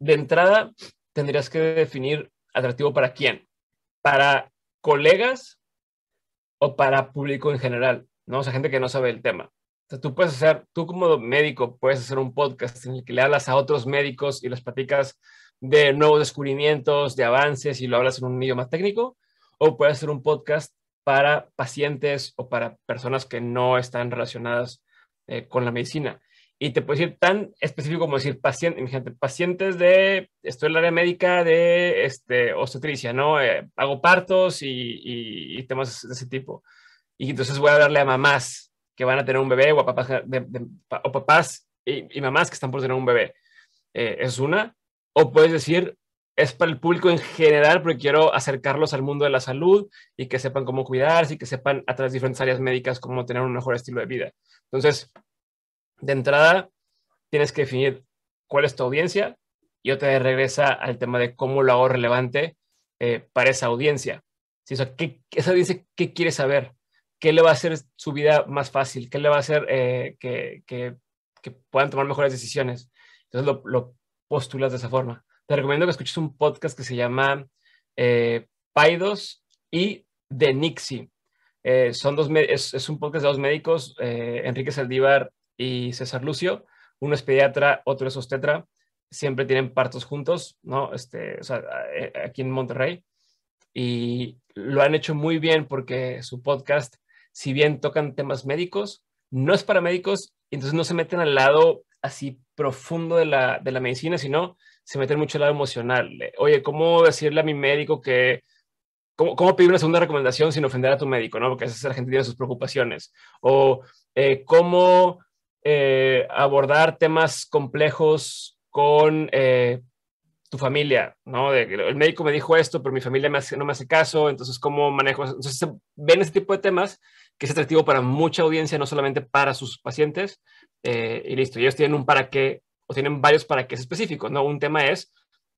De entrada, tendrías que definir atractivo para quién. Para colegas o para público en general, ¿no? O sea, gente que no sabe el tema. tú puedes hacer, tú como médico, puedes hacer un podcast en el que le hablas a otros médicos y les platicas de nuevos descubrimientos, de avances y lo hablas en un más técnico, o puede ser un podcast para pacientes o para personas que no están relacionadas eh, con la medicina. Y te puedes ir tan específico como decir paciente, gente, pacientes de, estoy en el área médica de este, obstetricia, ¿no? Eh, hago partos y, temas de ese tipo. Y entonces voy a hablarle a mamás que van a tener un bebé o a papás, o papás y, mamás que están por tener un bebé. Eh, es una o puedes decir, es para el público en general, porque quiero acercarlos al mundo de la salud y que sepan cómo cuidarse y que sepan a través de diferentes áreas médicas cómo tener un mejor estilo de vida. Entonces, de entrada, tienes que definir cuál es tu audiencia y otra vez regresa al tema de cómo lo hago relevante eh, para esa audiencia. O ¿qué, esa audiencia, ¿qué quiere saber? ¿Qué le va a hacer su vida más fácil? ¿Qué le va a hacer eh, que, que, puedan tomar mejores decisiones? Entonces, lo postulas de esa forma. Te recomiendo que escuches un podcast que se llama eh, Paidos y de eh, son dos es, un podcast de dos médicos, eh, Enrique Saldívar y César Lucio. Uno es pediatra, otro es obstetra. Siempre tienen partos juntos, ¿no? Este, o sea, eh, aquí en Monterrey. Y lo han hecho muy bien porque su podcast, si bien tocan temas médicos, no es para médicos, entonces no se meten al lado así profundo de la, de la medicina, sino se mete mucho al lado emocional. Oye, ¿cómo decirle a mi médico que... ¿Cómo, cómo pedir una segunda recomendación sin ofender a tu médico, no? Porque esa es la gente tiene sus preocupaciones. O eh, cómo eh, abordar temas complejos con eh, tu familia, ¿no? el médico me dijo esto, pero mi familia no me hace caso, entonces, ¿cómo manejo? Entonces, ven ese tipo de temas que es atractivo para mucha audiencia, no solamente para sus pacientes. Eh, y listo, ellos tienen un para qué, o tienen varios para qué específicos, ¿no? Un tema es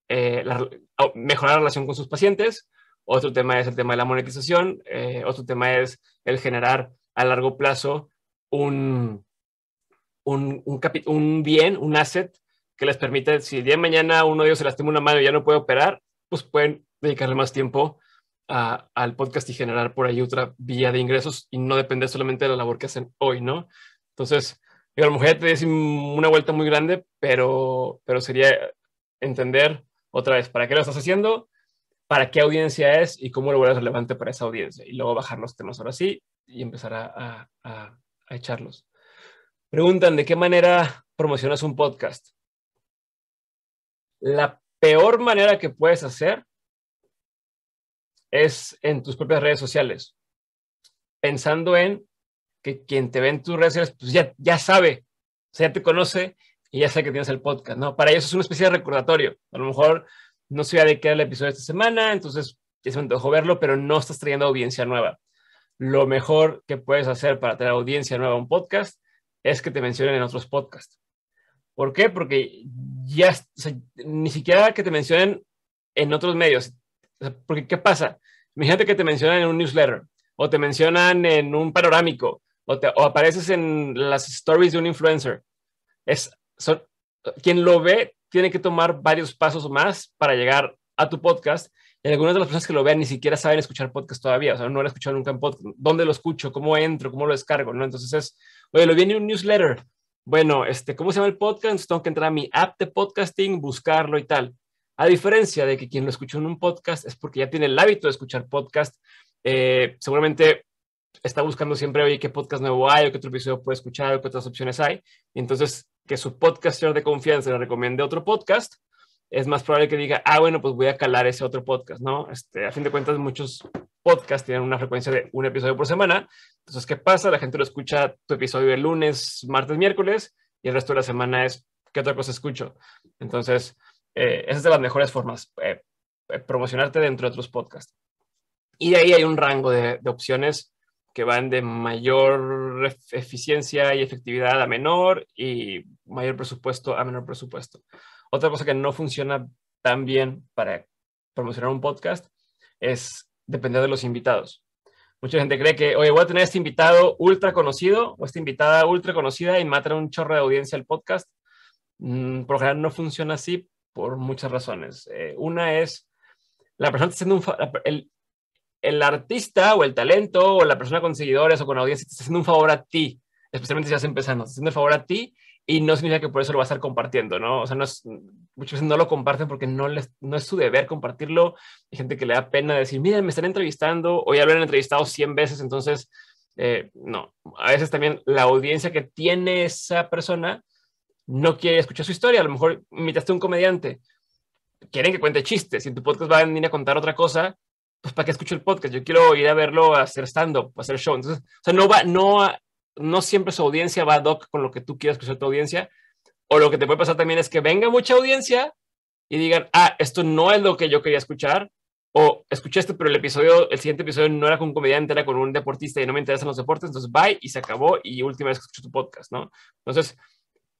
eh, mejorar la relación con sus pacientes, otro tema es el tema de la monetización, eh, otro tema es el generar a largo plazo un, un, un, bien, un asset que les permite, si el día de mañana uno de ellos se lastima una mano y ya no puede operar, pues pueden dedicarle más tiempo al podcast y generar por ahí otra vía de ingresos y no depender solamente de la labor que hacen hoy, ¿no? Entonces, a lo mejor te di una vuelta muy grande, pero, pero sería entender otra vez para qué lo estás haciendo, para qué audiencia es y cómo lo vuelves relevante para esa audiencia. Y luego bajar los temas ahora sí y empezar a echarlos. Preguntan, ¿de qué manera promocionas un podcast? La peor manera que puedes hacer es en tus propias redes sociales, pensando en que quien te ve en tus redes sociales pues ya, ya sabe, o sea, ya te conoce y ya sabe que tienes el podcast, ¿no? Para eso es una especie de recordatorio. A lo mejor no se va a dedicar el episodio de esta semana, entonces ya se me antojó verlo, pero no estás trayendo audiencia nueva. Lo mejor que puedes hacer para tener audiencia nueva a un podcast es que te mencionen en otros podcasts. ¿Por qué? Porque ya, ni siquiera que te mencionen en otros medios. Porque, ¿qué pasa? Imagínate que te mencionan en un newsletter, o te mencionan en un panorámico, o, o apareces en las stories de un influencer. Es, quien lo ve tiene que tomar varios pasos más para llegar a tu podcast. Y algunas de las personas que lo vean ni siquiera saben escuchar podcast todavía, o sea, no lo han escuchado nunca en podcast. ¿Dónde lo escucho? ¿Cómo entro? ¿Cómo lo descargo? ¿No? Entonces es, oye, lo vi en un newsletter. Bueno, este, ¿cómo se llama el podcast? Tengo que entrar a mi app de podcasting, buscarlo y tal. A diferencia de que quien lo escuchó en un podcast es porque ya tiene el hábito de escuchar podcast, eh, seguramente está buscando siempre, oye, qué podcast nuevo hay, o qué otro episodio puede escuchar, o qué otras opciones hay. Y entonces, que su podcaster de confianza le recomiende otro podcast, es más probable que diga, ah, bueno, pues voy a calar ese otro podcast, ¿no? Este, a fin de cuentas, muchos podcasts tienen una frecuencia de un episodio por semana. Entonces, ¿qué pasa? La gente lo escucha tu episodio el lunes, martes, miércoles, y el resto de la semana es, ¿qué otra cosa escucho? Entonces, eh, esa es de las mejores formas, eh, eh, promocionarte dentro de otros podcasts. Y ahí hay un rango de, opciones que van de mayor eficiencia y efectividad a menor y mayor presupuesto a menor presupuesto. Otra cosa que no funciona tan bien para promocionar un podcast es depender de los invitados. Mucha gente cree que, oye, voy a tener este invitado ultra conocido o esta invitada ultra conocida y me un chorro de audiencia al podcast. Mm, por lo general no funciona así por muchas razones. Eh, una es, la persona está haciendo el, el artista o el talento o la persona con seguidores o con audiencia está haciendo un favor a ti, especialmente si estás empezando, está haciendo un favor a ti y no significa que por eso lo va a estar compartiendo, ¿no? O sea, muchas veces no lo comparten porque no, no es su deber compartirlo. Hay gente que le da pena decir, miren, me están entrevistando o ya lo han entrevistado 100 veces, entonces, eh, no. A veces también la audiencia que tiene esa persona no quiere escuchar su historia. A lo mejor invitaste a un comediante, quieren que cuente chistes. Si en tu podcast va a venir a contar otra cosa, pues para qué escucho el podcast. Yo quiero ir a verlo a hacer stand-up, a hacer show. Entonces, o sea, no, va, no, no siempre su audiencia va ad hoc con lo que tú quieras escuchar tu audiencia. O lo que te puede pasar también es que venga mucha audiencia y digan, ah, esto no es lo que yo quería escuchar. O escuché esto, pero el episodio, el siguiente episodio no era con un comediante, era con un deportista y no me interesan los deportes, entonces bye y se acabó y última vez que escucho tu podcast, ¿no? Entonces,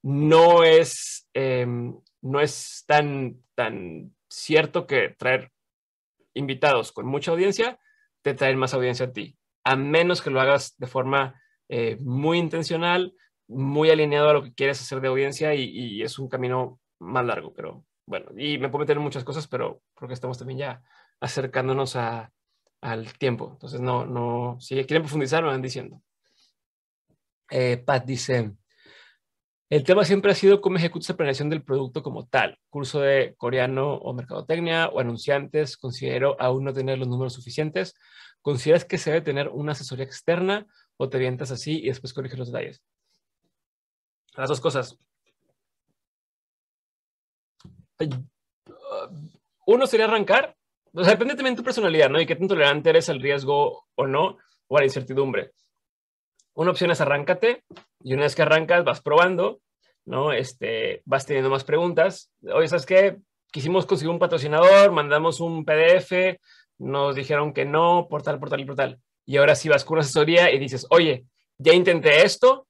no es, em, no es tan, tan cierto que traer invitados con mucha audiencia te traen más audiencia a ti, a menos que lo hagas de forma eh, muy intencional, muy alineado a lo que quieres hacer de audiencia y, es un camino más largo, pero bueno, y me puedo meter en muchas cosas, pero creo que estamos también ya acercándonos al tiempo. Entonces, no, no, si quieren profundizar, me van diciendo. Eh, Pat dice, el tema siempre ha sido cómo ejecutas la planeación del producto como tal. Curso de coreano o mercadotecnia o anunciantes, considero aún no tener los números suficientes. ¿Consideras que se debe tener una asesoría externa o te avientas así y después corriges los detalles? Las dos cosas. Uh, uno sería arrancar. O sea, depende también de tu personalidad, ¿no? Y qué tan tolerante eres al riesgo o no, o a la incertidumbre. Una opción es arráncate y una vez que arrancas vas probando, ¿no? Este, vas teniendo más preguntas. Oye, ¿sabes qué? Quisimos conseguir un patrocinador, mandamos un PDF, nos dijeron que no, portal portal y portal Y ahora sí vas con una asesoría y dices, oye, ya intenté esto,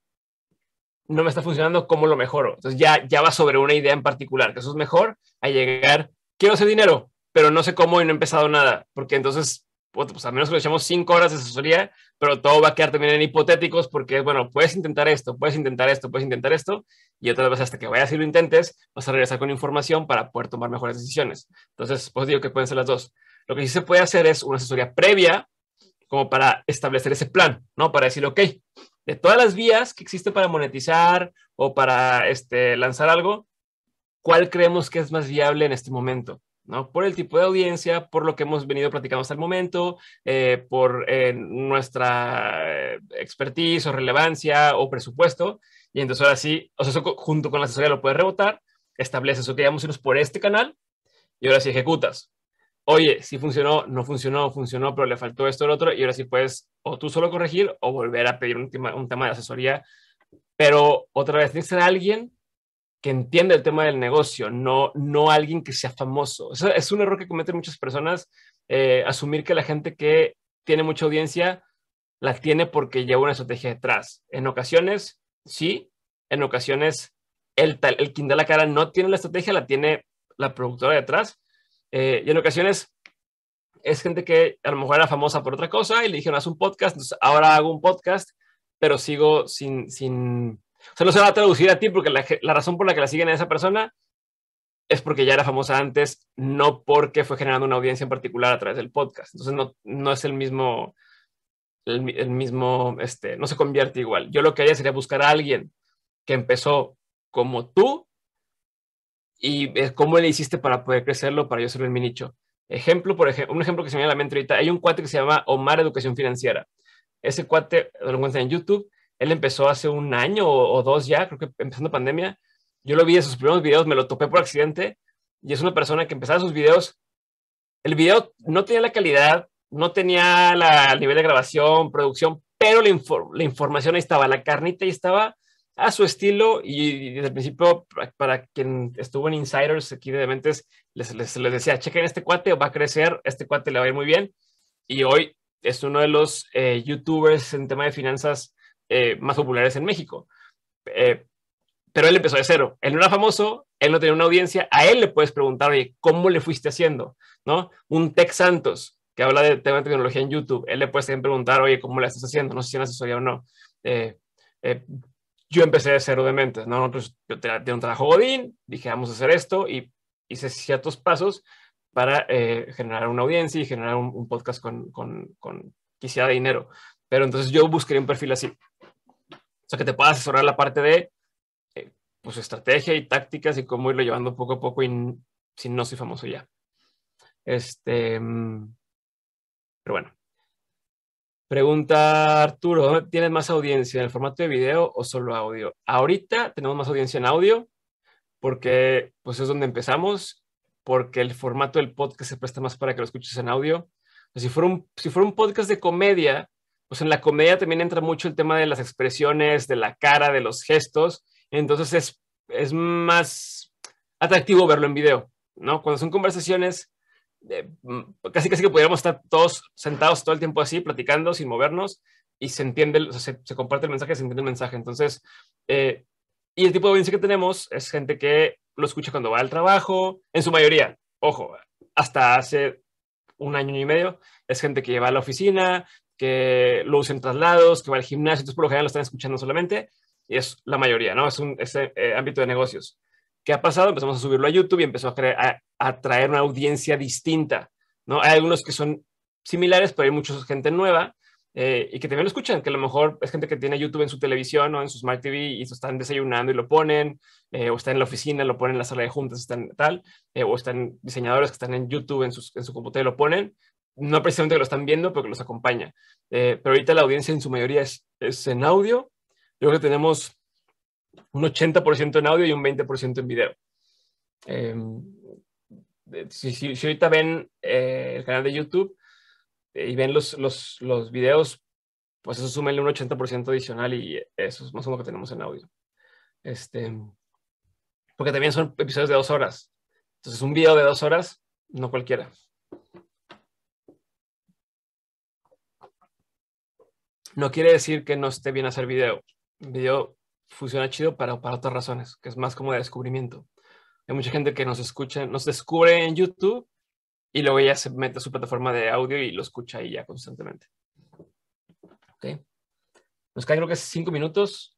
no me está funcionando, ¿cómo lo mejoro? Entonces ya, ya va sobre una idea en particular, que eso es mejor a llegar, quiero hacer dinero, pero no sé cómo y no he empezado nada, porque entonces pues al menos que le echamos cinco horas de asesoría, pero todo va a quedar también en hipotéticos porque, bueno, puedes intentar esto, puedes intentar esto, puedes intentar esto, y otra vez hasta que vayas y lo intentes, vas a regresar con información para poder tomar mejores decisiones. Entonces, pues digo que pueden ser las dos. Lo que sí se puede hacer es una asesoría previa, como para establecer ese plan, ¿no? Para decir, ok, de todas las vías que existen para monetizar o para este, lanzar algo, ¿cuál creemos que es más viable en este momento? ¿no? Por el tipo de audiencia, por lo que hemos venido platicando hasta el momento, eh, por eh, nuestra eh, expertise o relevancia o presupuesto. Y entonces ahora sí, o sea, junto con la asesoría lo puedes rebotar, estableces, eso que irnos por este canal y ahora sí ejecutas. Oye, si funcionó, no funcionó, funcionó, pero le faltó esto o otro, y ahora sí puedes o tú solo corregir o volver a pedir un tema, un tema de asesoría. Pero otra vez, tienes que ser alguien que entienda el tema del negocio, no, no alguien que sea famoso. es un error que cometen muchas personas, eh, asumir que la gente que tiene mucha audiencia la tiene porque lleva una estrategia detrás. En ocasiones, sí, en ocasiones el, tal, el quien da la cara no tiene la estrategia, la tiene la productora detrás. Eh, y en ocasiones es gente que a lo mejor era famosa por otra cosa y le dijeron, haz un podcast, entonces ahora hago un podcast, pero sigo sin, sin o sea, no se va a traducir a ti porque la, razón por la que la siguen a esa persona es porque ya era famosa antes, no porque fue generando una audiencia en particular a través del podcast. Entonces no, no es el mismo, el, mismo, este, no se convierte igual. Yo lo que haría sería buscar a alguien que empezó como tú y cómo le hiciste para poder crecerlo, para yo ser el mi nicho. Ejemplo, por ejemplo, un ejemplo que se me viene a la mente ahorita, hay un cuate que se llama Omar Educación Financiera. Ese cuate lo encuentran en YouTube él empezó hace un año o, dos ya, creo que empezando pandemia. Yo lo vi en sus primeros videos, me lo topé por accidente y es una persona que empezaba sus videos. El video no tenía la calidad, no tenía la, el nivel de grabación, producción, pero la, información ahí estaba, la carnita ahí estaba a su estilo y, desde el principio para, quien estuvo en Insiders aquí de Dementes les, les, les, decía, chequen este cuate, va a crecer, este cuate le va a ir muy bien y hoy es uno de los eh, youtubers en tema de finanzas eh, más populares en México. Eh, pero él empezó de cero. Él no era famoso, él no tenía una audiencia. A él le puedes preguntar, oye, ¿cómo le fuiste haciendo? ¿No? Un Tech Santos que habla de tema de tecnología en YouTube, él le puedes preguntar, oye, ¿cómo le estás haciendo? No sé si en asesoría o no. Eh, yo empecé de cero de mentes, ¿no? yo tenía un trabajo Godín, dije, vamos a hacer esto y hice ciertos pasos para generar una audiencia y generar un, podcast con, con, con, quisiera dinero. Pero entonces yo busqué un perfil así. O sea, que te pueda asesorar la parte de eh, pues, estrategia y tácticas y cómo irlo llevando poco a poco y si no soy famoso ya. Este, mm, pero bueno. Pregunta Arturo, tienes más audiencia? ¿En el formato de video o solo audio? Ahorita tenemos más audiencia en audio porque pues es donde empezamos, porque el formato del podcast se presta más para que lo escuches en audio. Si fuera un, si fuera un podcast de comedia, pues en la comedia también entra mucho el tema de las expresiones, de la cara, de los gestos, entonces es, más atractivo verlo en video, ¿no? Cuando son conversaciones, mm, casi casi que pudiéramos estar todos sentados todo el tiempo así, platicando, sin movernos, y se entiende, se, comparte el mensaje, se entiende el mensaje, entonces, eh, y el tipo de audiencia que tenemos es gente que lo escucha cuando va al trabajo, en su mayoría, ojo, hasta hace un año y medio, es gente que lleva a la oficina, que lo usen traslados, que va al gimnasio, entonces por lo general lo están escuchando solamente, y es la mayoría, ¿no? Es un ese, eh, ámbito de negocios. ¿Qué ha pasado? Empezamos a subirlo a YouTube y empezó a, atraer una audiencia distinta, ¿no? Hay algunos que son similares, pero hay mucha gente nueva eh, y que también lo escuchan, que a lo mejor es gente que tiene YouTube en su televisión o en su Smart TV y están desayunando y lo ponen, eh, o están en la oficina, lo ponen en la sala de juntas, están tal, o están diseñadores que están en YouTube en, en su computadora y lo ponen, no precisamente que lo están viendo, pero que los acompaña. Eh, pero ahorita la audiencia en su mayoría es, en audio. Yo creo que tenemos un 80% en audio y un 20% en video. Em, eh, si, ahorita ven eh, el canal de YouTube y ven los, los, los videos, pues eso súmenle un 80% adicional y eso es más o menos lo que tenemos en audio. Este, porque también son episodios de dos horas. Entonces, un video de dos horas, no cualquiera. No quiere decir que no esté bien hacer video. Video funciona chido, para para otras razones, que es más como de descubrimiento. Hay mucha gente que nos escucha, nos descubre en YouTube y luego ya se mete a su plataforma de audio y lo escucha ahí ya constantemente. Ok. Nos caen creo que cinco minutos.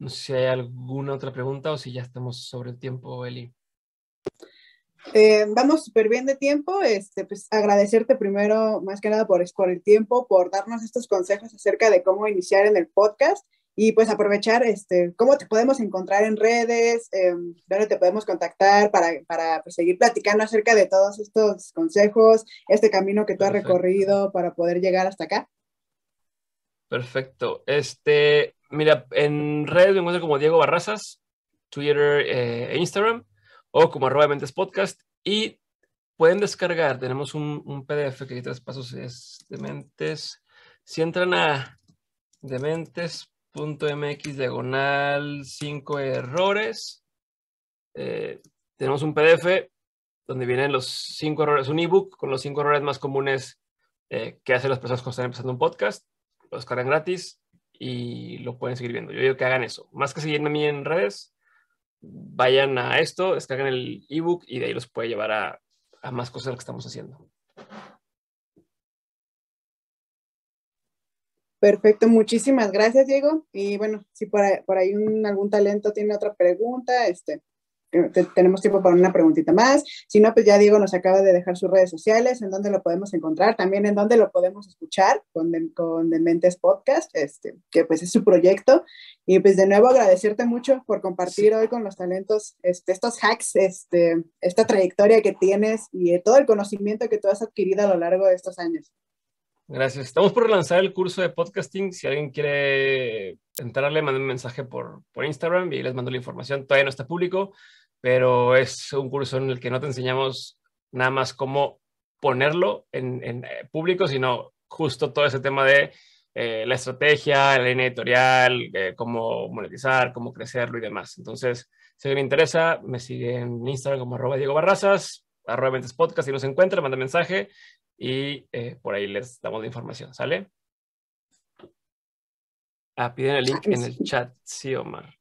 No sé si hay alguna otra pregunta o si ya estamos sobre el tiempo, Eli. Eh, vamos súper bien de tiempo. Este, pues agradecerte primero, más que nada, por, por el tiempo, por darnos estos consejos acerca de cómo iniciar en el podcast y pues aprovechar este, cómo te podemos encontrar en redes, em, dónde te podemos contactar para, pues, seguir platicando acerca de todos estos consejos, este camino que tú has recorrido para poder llegar hasta acá. Perfecto. Este, mira, en redes me encuentro como Diego Barrazas, Twitter eh, e Instagram o como arroba Mentes Podcast. Y pueden descargar, tenemos un, PDF que hay pasos. es de Mentes. Si entran a dementes.mx diagonal 5 errores, eh, tenemos un PDF donde vienen los 5 errores, un ebook con los 5 errores más comunes eh, que hacen las personas cuando están empezando un podcast. Lo descargan gratis y lo pueden seguir viendo. Yo digo que hagan eso. Más que seguirme a mí en redes, vayan a esto, descarguen el ebook y de ahí los puede llevar a, a más cosas que estamos haciendo. Perfecto, muchísimas gracias, Diego. Y bueno, si por ahí, algún talento tiene otra pregunta, este, eh, tenemos tiempo para una preguntita más. Si no, pues ya Diego nos acaba de dejar sus redes sociales, en dónde lo podemos encontrar, también en dónde lo podemos escuchar con, con Dementes Podcast, este, que pues es su proyecto. Y pues de nuevo agradecerte mucho por compartir hoy con los talentos este, estos hacks, este, esta trayectoria que tienes y eh, todo el conocimiento que tú has adquirido a lo largo de estos años. Gracias. Estamos por relanzar el curso de podcasting. Si alguien quiere entrarle, manden un mensaje por, por Instagram y les mando la información. Todavía no está público, pero es un curso en el que no te enseñamos nada más cómo ponerlo en, eh, público, sino justo todo ese tema de eh, la estrategia, la línea editorial, eh, cómo monetizar, cómo crecerlo y demás. Entonces, si alguien interesa, me sigue en Instagram como arroba Diego Barrazas, arroba Mentes Podcast, si nos encuentra, manda mensaje y por ahí les damos la información, ¿sale? Ah, piden el link ah, en el chat, sí, Omar.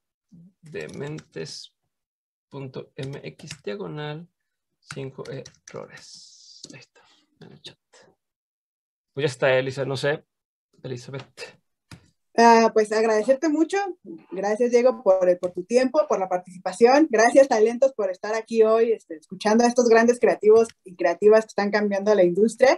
De Mentes .mx diagonal 5 errores. Ahí está, en el chat. Pues ya está, Elisa, no sé. Elizabeth. Ah, pues agradecerte mucho. Gracias, Diego, por, por tu tiempo, por la participación. Gracias, Talentos, por estar aquí hoy, este, escuchando a estos grandes creativos y creativas que están cambiando la industria.